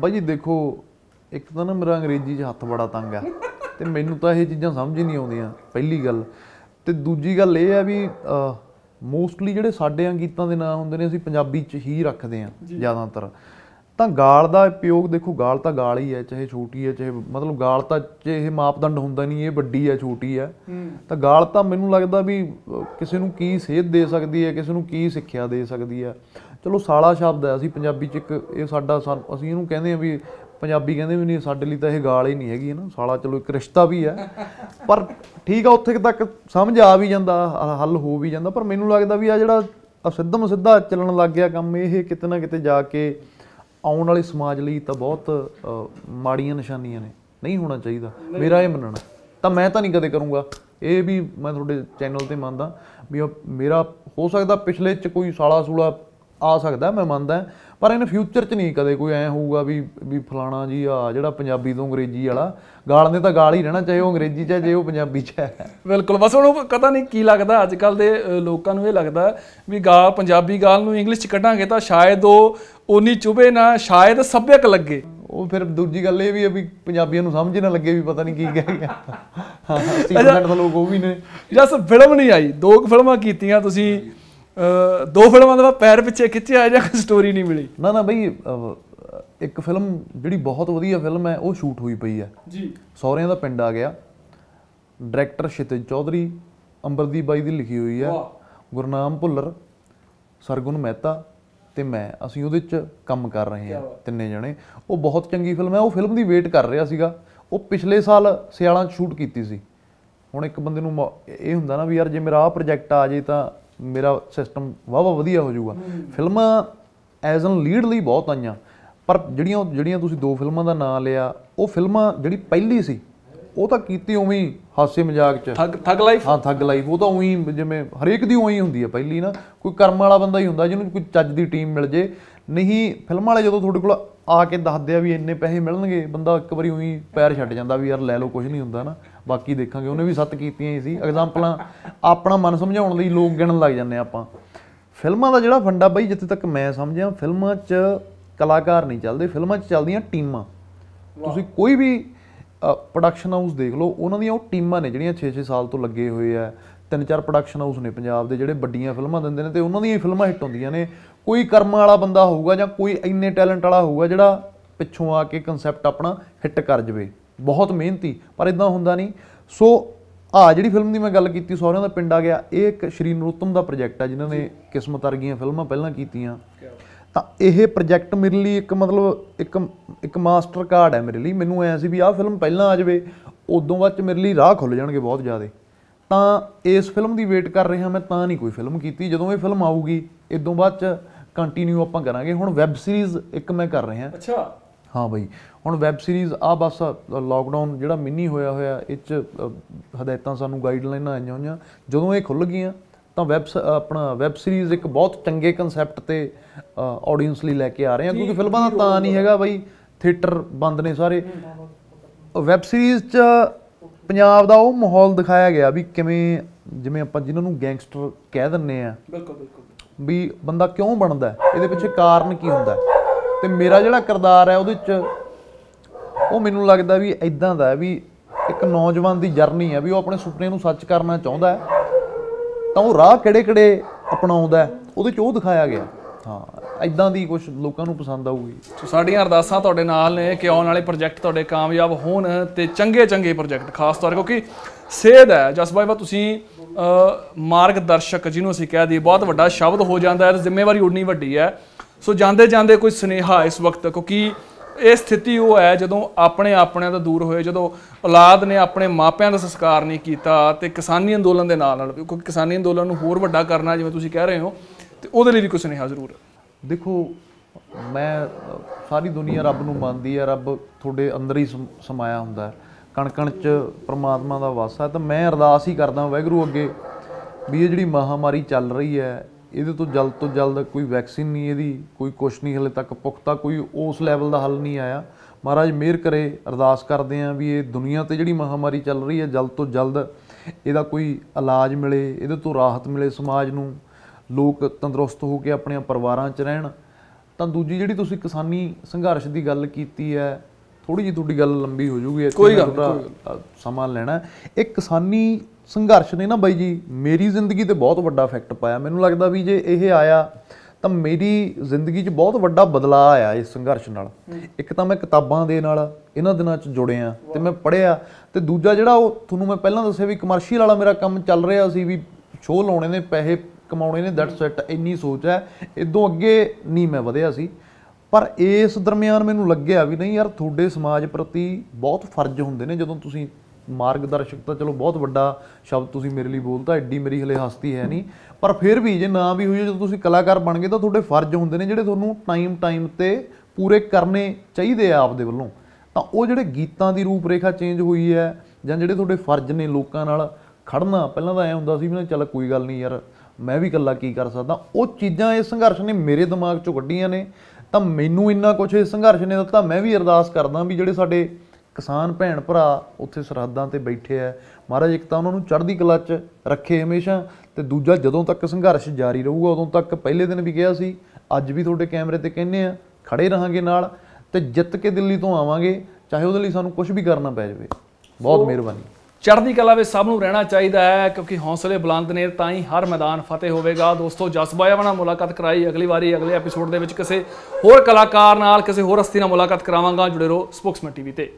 ਬਾਜੀ ਦੇਖੋ ਇੱਕ ਤਾਂ ਨਾ ਮੇਰਾ ਅੰਗਰੇਜ਼ੀ 'ਚ ਹੱਥ ਬੜਾ ਤੰਗ ਆ ਤੇ ਮੈਨੂੰ ਤਾਂ ਇਹ ਚੀਜ਼ਾਂ ਸਮਝ ਹੀ ਨਹੀਂ ਆਉਂਦੀਆਂ ਪਹਿਲੀ ਗੱਲ ਤੇ ਦੂਜੀ ਗੱਲ ਇਹ ਆ ਵੀ ਮੋਸਟਲੀ ਜਿਹੜੇ ਸਾਡੇ ਅੰਗੀਤਾਂ ਦੇ ਨਾਂ ਹੁੰਦੇ ਨੇ ਅਸੀਂ ਪੰਜਾਬੀ ਚ ਹੀ ਰੱਖਦੇ ਆ ਜ਼ਿਆਦਾਤਰ ਤਾਂ ਗਾਲ ਦਾ ਉਪਯੋਗ ਦੇਖੋ ਗਾਲ ਤਾਂ ਗਾਲ ਹੀ ਹੈ ਚਾਹੇ ਛੋਟੀ ਹੈ ਚਾਹੇ ਮਤਲਬ ਗਾਲ ਤਾਂ ਚਾਹੇ ਮਾਪਦੰਡ ਹੁੰਦਾ ਨਹੀਂ ਇਹ ਵੱਡੀ ਹੈ ਛੋਟੀ ਹੈ ਤਾਂ ਗਾਲ ਤਾਂ ਮੈਨੂੰ ਲੱਗਦਾ ਵੀ ਕਿਸੇ ਨੂੰ ਕੀ ਸੇਧ ਦੇ ਸਕਦੀ ਹੈ ਕਿਸੇ ਨੂੰ ਕੀ ਸਿੱਖਿਆ ਦੇ ਸਕਦੀ ਹੈ ਚਲੋ ਸਾਲਾ ਸ਼ਬਦ ਹੈ ਅਸੀਂ ਪੰਜਾਬੀ ਚ ਇੱਕ ਇਹ ਸਾਡਾ ਅਸੀਂ ਇਹਨੂੰ ਕਹਿੰਦੇ ਆ ਵੀ ਪੰਜਾਬੀ ਕਹਿੰਦੇ ਵੀ ਨਹੀਂ ਸਾਡੇ ਲਈ ਤਾਂ ਇਹ ਗਾਲ ਹੀ ਨਹੀਂ ਹੈਗੀ ਨਾ ਸਾਲਾ ਚਲੋ ਇੱਕ ਰਿਸ਼ਤਾ ਵੀ ਹੈ ਪਰ ਠੀਕ ਆ ਉੱਥੇ ਤੱਕ ਸਮਝ ਆ ਵੀ ਜਾਂਦਾ ਹੱਲ ਹੋ ਵੀ ਜਾਂਦਾ ਪਰ ਮੈਨੂੰ ਲੱਗਦਾ ਵੀ ਆ ਜਿਹੜਾ ਸਿੱਧਮ ਸਿੱਧਾ ਚੱਲਣ ਲੱਗ ਗਿਆ ਕੰਮ ਇਹ ਕਿਤੇ ਨਾ ਕਿਤੇ ਜਾ ਕੇ ਆਉਣ ਵਾਲੇ ਸਮਾਜ ਲਈ ਤਾਂ ਬਹੁਤ ਮਾੜੀਆਂ ਨਿਸ਼ਾਨੀਆਂ ਨੇ ਨਹੀਂ ਹੋਣਾ ਚਾਹੀਦਾ ਮੇਰਾ ਇਹ ਮੰਨਣਾ ਤਾਂ ਮੈਂ ਤਾਂ ਨਹੀਂ ਕਦੇ ਕਰੂੰਗਾ ਇਹ ਵੀ ਮੈਂ ਤੁਹਾਡੇ ਚੈਨਲ ਤੇ ਮੰਨਦਾ ਵੀ ਮੇਰਾ ਹੋ ਸਕਦਾ ਪਿਛਲੇ ਚ ਕੋਈ ਸਾਲਾ ਸੂਲਾ ਆ ਸਕਦਾ ਮੈਂ ਮੰਨਦਾ ਪਰ ਇਹਨੇ ਫਿਊਚਰ 'ਚ ਨਹੀਂ ਕਦੇ ਕੋਈ ਐ ਹੋਊਗਾ ਵੀ ਵੀ ਫਲਾਣਾ ਜੀ ਆ ਜਿਹੜਾ ਪੰਜਾਬੀ ਤੋਂ ਅੰਗਰੇਜ਼ੀ ਵਾਲਾ ਗਾਲ ਨੇ ਤਾਂ ਗਾਲ ਹੀ ਰਹਿਣਾ ਚਾਹੀਏ ਉਹ ਅੰਗਰੇਜ਼ੀ 'ਚ ਜੇ ਉਹ ਪੰਜਾਬੀ 'ਚ ਹੈ ਬਿਲਕੁਲ ਬਸ ਉਹਨੂੰ ਪਤਾ ਨਹੀਂ ਕੀ ਲੱਗਦਾ ਅੱਜ ਕੱਲ ਦੇ ਲੋਕਾਂ ਨੂੰ ਇਹ ਲੱਗਦਾ ਵੀ ਗਾਲ ਪੰਜਾਬੀ ਗਾਲ ਨੂੰ ਇੰਗਲਿਸ਼ 'ਚ ਕੱਢਾਂਗੇ ਤਾਂ ਸ਼ਾਇਦ ਉਹ ਉਨੀ ਚੁਬੇ ਨਾ ਸ਼ਾਇਦ ਸੱਭਿਅਕ ਲੱਗੇ ਉਹ ਫਿਰ ਦੂਜੀ ਗੱਲ ਇਹ ਵੀ ਹੈ ਵੀ ਪੰਜਾਬੀਆਂ ਨੂੰ ਸਮਝ ਨਾ ਲੱਗੇ ਵੀ ਪਤਾ ਨਹੀਂ ਕੀ ਕਹਿ ਗਿਆ ਹਾਂ 80% ਲੋਕ ਉਹ ਵੀ ਨੇ ਜਸ ਫਿਲਮ ਨਹੀਂ ਆਈ ਦੋ ਫਿਲਮਾਂ ਕੀਤੀਆਂ ਤੁਸੀਂ ਦੋ ਫਿਲਮਾਂ ਦਾ ਪੈਰ ਪਿੱਛੇ ਖਿੱਚਿਆ ਜਾਂ ਕੋਈ ਸਟੋਰੀ ਨਹੀਂ ਮਿਲੀ ਨਾ ਨਾ ਬਈ ਇੱਕ ਫਿਲਮ ਜਿਹੜੀ ਬਹੁਤ ਵਧੀਆ ਫਿਲਮ ਹੈ ਉਹ ਸ਼ੂਟ ਹੋਈ ਪਈ ਹੈ ਜੀ ਸੌਰਿਆਂ ਦਾ ਪਿੰਡ ਆ ਗਿਆ ਡਾਇਰੈਕਟਰ ਸ਼ਿਤਜ ਚੌਧਰੀ ਅੰਬਰਦੀਪ ਬਾਈ ਦੀ ਲਿਖੀ ਹੋਈ ਹੈ ਗੁਰਨਾਮ ਭੁੱਲਰ ਸਰਗੁਣ ਮਹਿਤਾ ਤੇ ਮੈਂ ਅਸੀਂ ਉਹਦੇ ਚ ਕੰਮ ਕਰ ਰਹੇ ਹਾਂ ਤਿੰਨੇ ਜਣੇ ਉਹ ਬਹੁਤ ਚੰਗੀ ਫਿਲਮ ਹੈ ਉਹ ਫਿਲਮ ਦੀ ਵੇਟ ਕਰ ਰਿਹਾ ਸੀਗਾ ਉਹ ਪਿਛਲੇ ਸਾਲ ਸਿਆਲਾਂ ਚ ਸ਼ੂਟ ਕੀਤੀ ਸੀ ਹੁਣ ਇੱਕ ਬੰਦੇ ਨੂੰ ਇਹ ਹੁੰਦਾ ਨਾ ਵੀ ਯਾਰ ਜੇ ਮੇਰਾ ਆ ਪ੍ਰੋਜੈਕਟ ਆ ਜੇ ਤਾਂ ਮੇਰਾ ਸਿਸਟਮ ਵਾਵਾ ਵਧੀਆ ਹੋ ਜਾਊਗਾ ਫਿਲਮਾਂ ਐਜ਼ ਅਨ ਲੀਡ ਲਈ ਬਹੁਤ ਆਈਆਂ ਪਰ ਜਿਹੜੀਆਂ ਜਿਹੜੀਆਂ ਤੁਸੀਂ ਦੋ ਫਿਲਮਾਂ ਦਾ ਨਾਮ ਲਿਆ ਉਹ ਫਿਲਮਾਂ ਜਿਹੜੀ ਪਹਿਲੀ ਸੀ ਉਹ ਤਾਂ ਕੀਤੀ ਉਵੇਂ ਹਾਸੇ ਮਜ਼ਾਕ ਚ ਠੱਗ ਠੱਗ ਲਾਈਫ ਹਾਂ ਠੱਗ ਲਾਈਫ ਉਹ ਤਾਂ ਉਵੇਂ ਜਿਵੇਂ ਹਰੇਕ ਦੀ ਉਵੇਂ ਹੁੰਦੀ ਹੈ ਪਹਿਲੀ ਨਾ ਕੋਈ ਕਰਮ ਵਾਲਾ ਬੰਦਾ ਹੀ ਹੁੰਦਾ ਜਿਹਨੂੰ ਕੋਈ ਚੱਜ ਦੀ ਟੀਮ ਮਿਲ ਜੇ ਨਹੀਂ ਫਿਲਮਾਂ ਵਾਲੇ ਜਦੋਂ ਤੁਹਾਡੇ ਕੋਲ ਆ ਕੇ ਦੱਸਦੇ ਆ ਵੀ ਇੰਨੇ ਪੈਸੇ ਮਿਲਣਗੇ ਬੰਦਾ ਇੱਕ ਵਾਰੀ ਉਹੀ ਪੈਰ ਛੱਡ ਜਾਂਦਾ ਵੀ ਯਾਰ ਲੈ ਲਓ ਕੁਝ ਨਹੀਂ ਹੁੰਦਾ ਨਾ ਬਾਕੀ ਦੇਖਾਂਗੇ ਉਹਨੇ ਵੀ ਸੱਤ ਕੀਤੀਆਂ ਹੀ ਸੀ ਐਗਜ਼ਾਮਪਲਾਂ ਆਪਣਾ ਮਨ ਸਮਝਾਉਣ ਲਈ ਲੋਕ ਗਿਣਨ ਲੱਗ ਜਾਂਦੇ ਆਪਾਂ ਫਿਲਮਾਂ ਦਾ ਜਿਹੜਾ ਫੰਡਾ ਬਈ ਜਿੱਥੇ ਤੱਕ ਮੈਂ ਸਮਝਿਆ ਫਿਲਮਾਂ 'ਚ ਕਲਾਕਾਰ ਨਹੀਂ ਚੱਲਦੇ ਫਿਲਮਾਂ 'ਚ ਚੱਲਦੀਆਂ ਟੀਮਾਂ ਤੁਸੀਂ ਕੋਈ ਵੀ ਪ੍ਰੋਡਕਸ਼ਨ ਹਾਊਸ ਦੇਖ ਲਓ ਉਹਨਾਂ ਦੀਆਂ ਉਹ ਟੀਮਾਂ ਨੇ ਜਿਹੜੀਆਂ 6-6 ਸਾਲ ਤੋਂ ਲੱਗੇ ਹੋਏ ਆ ਤਿੰਨ ਚਾਰ ਪ੍ਰੋਡਕਸ਼ਨ ਹਾਊਸ ਨੇ ਪੰਜਾਬ ਦੇ ਜਿਹੜੇ ਵੱਡੀਆਂ ਫਿਲਮਾਂ ਦਿੰਦੇ ਨੇ ਤੇ ਉਹਨਾਂ ਦੀਆਂ ਹੀ ਫਿਲਮਾਂ ਹਿੱਟ ਹੁੰਦੀਆਂ ਨੇ ਕੋਈ ਕਰਮ ਵਾਲਾ ਬੰਦਾ ਹੋਊਗਾ ਜਾਂ ਕੋਈ ਇੰਨੇ ਟੈਲੈਂਟ ਵਾਲਾ ਹੋਊਗਾ ਜਿਹੜਾ ਪਿੱਛੋਂ ਆ ਕੇ ਕਨਸੈਪਟ ਆਪਣਾ ਹਿੱਟ ਕਰ ਜਵੇ ਬਹੁਤ ਮਿਹਨਤੀ ਪਰ ਇਦਾਂ ਹੁੰਦਾ ਨਹੀਂ ਸੋ ਆ ਜਿਹੜੀ ਫਿਲਮ ਦੀ ਮੈਂ ਗੱਲ ਕੀਤੀ ਸਹੁਰਿਆਂ ਦਾ ਪਿੰਡ ਆ ਗਿਆ ਇਹ ਇੱਕ ਸ਼੍ਰੀ ਨਰੋਤਮ ਦਾ ਪ੍ਰੋਜੈਕਟ ਆ ਜਿਨ੍ਹਾਂ ਨੇ ਕਿਸਮਤ ਵਰਗੀਆਂ ਫਿਲਮਾਂ ਪਹਿਲਾਂ ਕੀਤੀਆਂ ਤਾਂ ਇਹ ਪ੍ਰੋਜੈਕਟ ਮੇਰੇ ਲਈ ਇੱਕ ਮਤਲਬ ਇੱਕ ਇੱਕ ਮਾਸਟਰ ਕਾਰਡ ਹੈ ਮੇਰੇ ਲਈ ਮੈਨੂੰ ਐ ਸੀ ਵੀ ਆਹ ਫਿਲਮ ਪਹਿਲਾਂ ਆ ਜਾਵੇ ਉਦੋਂ ਬਾਅਦ ਚ ਮੇਰੇ ਲਈ ਰਾਹ ਖੁੱਲ ਜਾਣਗੇ ਬਹੁਤ ਜ਼ਿਆਦਾ ਤਾਂ ਇਸ ਫਿਲਮ ਦੀ ਵੇਟ ਕਰ ਰਿਹਾ ਮੈਂ ਤਾਂ ਨਹੀਂ ਕੋਈ ਫਿਲਮ ਕੀਤੀ ਜਦੋਂ ਇਹ ਫਿਲਮ ਆਊਗੀ ਇਦੋਂ ਬਾਅਦ ਚ ਕੰਟੀਨਿਊ ਆਪਾਂ ਕਰਾਂਗੇ ਹੁਣ ਵੈਬ ਸੀਰੀਜ਼ ਇੱਕ ਮੈਂ ਕਰ ਰਿਹਾ ਅੱਛਾ ਹਾਂ ਬਈ ਹੁਣ ਵੈਬ ਸੀਰੀਜ਼ ਆ ਬਸ ਲਾਕਡਾਊਨ ਜਿਹੜਾ ਮਿੰਨੀ ਹੋਇਆ ਹੋਇਆ ਇਹ ਚ ਹਦਾਇਤਾਂ ਸਾਨੂੰ ਗਾਈਡਲਾਈਨਾਂ ਆਈਆਂ ਹੋਈਆਂ ਜਦੋਂ ਇਹ ਖੁੱਲ ਗਈਆਂ ਤਾਂ ਵੈਬ ਆਪਣਾ ਵੈਬ ਸੀਰੀਜ਼ ਇੱਕ ਬਹੁਤ ਚੰਗੇ ਕਨਸੈਪਟ ਤੇ ਆਡੀਅנס ਲਈ ਲੈ ਕੇ ਆ ਰਹੇ ਆ ਕਿਉਂਕਿ ਫਿਲਮਾਂ ਦਾ ਤਾਂ ਨਹੀਂ ਹੈਗਾ ਬਈ ਥੀਏਟਰ ਬੰਦ ਨੇ ਸਾਰੇ ਵੈਬ ਸੀਰੀਜ਼ 'ਚ ਪੰਜਾਬ ਦਾ ਉਹ ਮਾਹੌਲ ਦਿਖਾਇਆ ਗਿਆ ਵੀ ਕਿਵੇਂ ਜਿਵੇਂ ਆਪਾਂ ਜਿਨ੍ਹਾਂ ਨੂੰ ਗੈਂਗਸਟਰ ਕਹਿ ਦਿੰਨੇ ਆ ਬਿਲਕੁਲ ਬਿਲਕੁਲ ਵੀ ਬੰਦਾ ਕਿਉਂ ਬਣਦਾ ਇਹਦੇ ਪਿੱਛੇ ਕਾਰਨ ਕੀ ਹੁੰਦਾ ਤੇ ਮੇਰਾ ਜਿਹੜਾ ਕਿਰਦਾਰ ਹੈ ਉਹਦੇ ਵਿੱਚ ਉਹ ਮੈਨੂੰ ਲੱਗਦਾ ਵੀ ਇਦਾਂ ਦਾ ਵੀ ਇੱਕ ਨੌਜਵਾਨ ਦੀ ਜਰਨੀ ਹੈ ਵੀ ਉਹ ਆਪਣੇ ਸੁਪਨੇ ਨੂੰ ਸੱਚ ਕਰਨਾ ਚਾਹੁੰਦਾ ਹੈ ਤਾਂ ਉਹ ਰਾਹ ਕਿਹੜੇ-ਕਿਹੜੇ ਅਪਣਾਉਂਦਾ ਉਹਦੇ 'ਚ ਉਹ ਦਿਖਾਇਆ ਗਿਆ ਹਾਂ ਇਦਾਂ ਦੀ ਕੁਝ ਲੋਕਾਂ ਨੂੰ ਪਸੰਦ ਆਊਗੀ ਸੋ ਸਾਡੀਆਂ ਅਰਦਾਸਾਂ ਤੁਹਾਡੇ ਨਾਲ ਨੇ ਕਿ ਆਉਣ ਵਾਲੇ ਪ੍ਰੋਜੈਕਟ ਤੁਹਾਡੇ ਕਾਮਯਾਬ ਹੋਣ ਤੇ ਚੰਗੇ ਚੰਗੇ ਪ੍ਰੋਜੈਕਟ ਖਾਸ ਤੌਰ ਕਿਉਂਕਿ ਸੇਧ ਹੈ ਜਸਬਾਈ ਵਾ ਤੁਸੀਂ ਮਾਰਗਦਰਸ਼ਕ ਜਿਹਨੂੰ ਅਸੀਂ ਕਹਿ ਦਈਏ ਬਹੁਤ ਵੱਡਾ ਸ਼ਬਦ ਹੋ ਜਾਂਦਾ ਹੈ ਤੇ ਜ਼ਿੰਮੇਵਾਰੀ ਉਡਣੀ ਵੱਡੀ ਹੈ ਸੋ ਜਾਂਦੇ ਜਾਂਦੇ ਕੋਈ ਸੁਨੇਹਾ ਇਸ ਵਕਤ ਕਿਉਂਕਿ ਇਹ ਸਥਿਤੀ ਉਹ ਹੈ ਜਦੋਂ ਆਪਣੇ ਆਪਣਿਆਂ ਤੋਂ ਦੂਰ ਹੋਏ ਜਦੋਂ ਔਲਾਦ ਨੇ ਆਪਣੇ ਮਾਪਿਆਂ ਦਾ ਸੰਸਕਾਰ ਨਹੀਂ ਕੀਤਾ ਤੇ ਕਿਸਾਨੀ ਅੰਦੋਲਨ ਦੇ ਨਾਲ ਨਾਲ ਕਿਉਂਕਿ ਕਿਸਾਨੀ ਅੰਦੋਲਨ ਨੂੰ ਹੋਰ ਵੱਡਾ ਕਰਨਾ ਜਿਵੇਂ ਤੁਸੀਂ ਕਹਿ ਰਹੇ ਹੋ ਤੇ ਉਹਦੇ ਲਈ ਵੀ ਕੁਝ ਸੁਨੇਹਾ ਜ਼ਰੂਰ ਹੈ ਦੇਖੋ ਮੈਂ ਸਾਰੀ ਦੁਨੀਆ ਰੱਬ ਨੂੰ ਮੰਨਦੀ ਹੈ ਰੱਬ ਤੁਹਾਡੇ ਅੰਦਰ ਹੀ ਸਮਾਇਆ ਹੁੰਦਾ ਕਣ ਕਣ ਚ ਪ੍ਰਮਾਤਮਾ ਦਾ ਵਾਸਾ ਹੈ ਤਾਂ ਮੈਂ ਅਰਦਾਸ ਹੀ ਕਰਦਾ ਵੈਗਰੂ ਅੱਗੇ ਵੀ ਇਹ ਜਿਹੜੀ ਮਹਾਮਾਰੀ ਚੱਲ ਰਹੀ ਹੈ ਇਹਦੇ ਤੋਂ ਜਲਦ ਤੋਂ ਜਲਦ ਕੋਈ ਵੈਕਸੀਨ ਨਹੀਂ ਇਹਦੀ ਕੋਈ ਕੁਛ ਨਹੀਂ ਹਲੇ ਤੱਕ ਪੁਖਤਾ ਕੋਈ ਉਸ ਲੈਵਲ ਦਾ ਹੱਲ ਨਹੀਂ ਆਇਆ ਮਹਾਰਾਜ ਮਿਹਰ ਕਰੇ ਅਰਦਾਸ ਕਰਦੇ ਆਂ ਵੀ ਇਹ ਦੁਨੀਆ ਤੇ ਜਿਹੜੀ ਮਹਾਮਾਰੀ ਚੱਲ ਰਹੀ ਹੈ ਜਲਦ ਤੋਂ ਜਲਦ ਇਹਦਾ ਕੋਈ ਇਲਾਜ ਮਿਲੇ ਇਹਦੇ ਤੋਂ ਰਾਹਤ ਮਿਲੇ ਸਮਾਜ ਨੂੰ ਲੋਕ ਤੰਦਰੁਸਤ ਹੋ ਕੇ ਆਪਣੇ ਪਰਿਵਾਰਾਂ 'ਚ ਰਹਿਣ ਤਾਂ ਦੂਜੀ ਜਿਹੜੀ ਤੁਸੀਂ ਕਿਸਾਨੀ ਸੰਘਰਸ਼ ਦੀ ਗੱਲ ਕੀਤੀ ਹੈ ਥੋੜੀ ਜੀ ਤੁਹਾਡੀ ਗੱਲ ਲੰਬੀ ਹੋ ਜੂਗੀ ਕੋਈ ਗੱਲ ਸਮਾਂ ਲੈਣਾ ਇੱਕ ਕਿਸਾਨੀ ਸੰਘਰਸ਼ ਨੇ ਨਾ ਬਾਈ ਜੀ ਮੇਰੀ ਜ਼ਿੰਦਗੀ ਤੇ ਬਹੁਤ ਵੱਡਾ ਇਫੈਕਟ ਪਾਇਆ ਮੈਨੂੰ ਲੱਗਦਾ ਵੀ ਜੇ ਇਹ ਆਇਆ ਤਾਂ ਮੇਰੀ ਜ਼ਿੰਦਗੀ 'ਚ ਬਹੁਤ ਵੱਡਾ ਬਦਲਾਅ ਆਇਆ ਇਸ ਸੰਘਰਸ਼ ਨਾਲ ਇੱਕ ਤਾਂ ਮੈਂ ਕਿਤਾਬਾਂ ਦੇ ਨਾਲ ਇਹਨਾਂ ਦਿਨਾਂ 'ਚ ਜੁੜਿਆ ਤੇ ਮੈਂ ਪੜਿਆ ਤੇ ਦੂਜਾ ਜਿਹੜਾ ਉਹ ਤੁਹਾਨੂੰ ਮੈਂ ਪਹਿਲਾਂ ਦੱਸਿਆ ਵੀ ਕਮਰਸ਼ੀਅਲ ਵਾਲਾ ਮੇਰਾ ਕੰਮ ਚੱਲ ਰਿਹਾ ਸੀ ਵੀ ਸ਼ੋਅ ਲਾਉਣੇ ਨੇ ਪੈਸੇ ਕਮਾਉਣੇ ਨੇ ਦੈਟਸ ਇਟ ਇੰਨੀ ਸੋਚ ਹੈ ਇਦੋਂ ਅੱਗੇ ਨਹੀਂ ਮੈਂ ਵਧਿਆ ਸੀ ਪਰ ਇਸ ਦਰਮਿਆਨ ਮੈਨੂੰ ਲੱਗਿਆ ਵੀ ਨਹੀਂ ਯਾਰ ਤੁਹਾਡੇ ਸਮਾਜ ਪ੍ਰਤੀ ਬਹੁਤ ਫਰਜ਼ ਹੁੰਦੇ ਨੇ ਜਦੋਂ ਤੁਸੀਂ ਮਾਰਗਦਰਸ਼ਕ ਤਾਂ ਚਲੋ ਬਹੁਤ ਵੱਡਾ ਸ਼ਬਦ ਤੁਸੀਂ ਮੇਰੇ ਲਈ ਬੋਲਤਾ ਐਡੀ ਮੇਰੀ ਹਲੇ ਹਸਤੀ ਹੈ ਨਹੀਂ ਪਰ ਫਿਰ ਵੀ ਜੇ ਨਾ ਵੀ ਹੋਈ ਜਦੋਂ ਤੁਸੀਂ ਕਲਾਕਾਰ ਬਣ ਗਏ ਤਾਂ ਤੁਹਾਡੇ ਫਰਜ਼ ਹੁੰਦੇ ਨੇ ਜਿਹੜੇ ਤੁਹਾਨੂੰ ਟਾਈਮ ਟਾਈਮ ਤੇ ਪੂਰੇ ਕਰਨੇ ਚਾਹੀਦੇ ਆ ਆਪਦੇ ਵੱਲੋਂ ਤਾਂ ਉਹ ਜਿਹੜੇ ਗੀਤਾਂ ਦੀ ਰੂਪਰੇਖਾ ਚੇਂਜ ਹੋਈ ਹੈ ਜਾਂ ਜਿਹੜੇ ਤੁਹਾਡੇ ਫਰਜ਼ ਨੇ ਲੋਕਾਂ ਨਾਲ ਖੜਨਾ ਪਹਿਲਾਂ ਤਾਂ ਐ ਹੁੰਦਾ ਸੀ ਵੀ ਚੱਲ ਕੋਈ ਗੱਲ ਨਹੀਂ ਯਾਰ ਮੈਂ ਵੀ ਇਕੱਲਾ ਕੀ ਕਰ ਸਕਦਾ ਉਹ ਚੀਜ਼ਾਂ ਇਹ ਸੰਘਰਸ਼ ਨੇ ਮੇਰੇ ਦਿਮਾਗ ਚੋਂ ਕੱਢੀਆਂ ਨੇ ਤਾਂ ਮੈਨੂੰ ਇੰਨਾ ਕੁਝ ਇਸ ਸੰਘਰਸ਼ ਨੇ ਦਿੱਤਾ ਮੈਂ ਵੀ ਅਰਦਾਸ ਕਰਦਾ ਵੀ ਜਿਹੜੇ ਸਾਡੇ ਕਿਸਾਨ ਭੈਣ ਭਰਾ ਉੱਥੇ ਸਰਹੱਦਾਂ ਤੇ ਬੈਠੇ ਆ ਮਹਾਰਾਜ ਇੱਕ ਤਾਂ ਉਹਨਾਂ ਨੂੰ ਚੜ੍ਹਦੀ ਕਲਾ 'ਚ ਰੱਖੇ ਹਮੇਸ਼ਾ ਤੇ ਦੂਜਾ ਜਦੋਂ ਤੱਕ ਸੰਘਰਸ਼ ਜਾਰੀ ਰਹੂਗਾ ਉਦੋਂ ਤੱਕ ਪਹਿਲੇ ਦਿਨ ਵੀ ਕਿਹਾ ਸੀ ਅੱਜ ਵੀ ਤੁਹਾਡੇ ਕੈਮਰੇ ਤੇ ਕਹਿੰਨੇ ਆ ਖੜੇ ਰਹਾਂਗੇ ਨਾਲ ਤੇ ਜਿੱਤ ਕੇ ਦਿੱਲੀ ਤੋਂ ਆਵਾਂਗੇ ਚਾਹੇ ਉਹਦੇ ਲਈ ਸਾਨੂੰ ਕੁਝ ਵੀ ਕਰਨਾ ਪੈ ਜਾਵੇ ਬਹੁਤ ਮਿਹਰਬਾਨੀ ਚੜ੍ਹਦੀ ਕਲਾ ਵਿੱਚ ਸਭ ਨੂੰ ਰਹਿਣਾ ਚਾਹੀਦਾ ਹੈ ਕਿਉਂਕਿ ਹੌਸਲੇ ਬੁਲੰਦ ਨੇ ਤਾਂ ਹੀ ਹਰ ਮੈਦਾਨ ਫਤਿਹ ਹੋਵੇਗਾ ਦੋਸਤੋ ਜਸਬਾਇਆ ਨਾਲ ਮੁਲਾਕਾਤ ਕਰਾਈ ਅਗਲੀ ਵਾਰੀ ਅਗਲੇ ਐਪੀਸੋਡ ਦੇ ਵਿੱਚ ਕਿਸੇ ਹੋਰ ਕਲਾਕਾਰ ਨਾਲ ਕਿਸੇ ਹੋਰ ਹਸਤੀ ਨਾਲ ਮੁਲਾਕਾਤ ਕਰਾਵਾਂਗਾ ਜੁੜੇ ਰਹੋ ਸਪੋਕਸਮੈਨ ਟੀਵੀ ਤੇ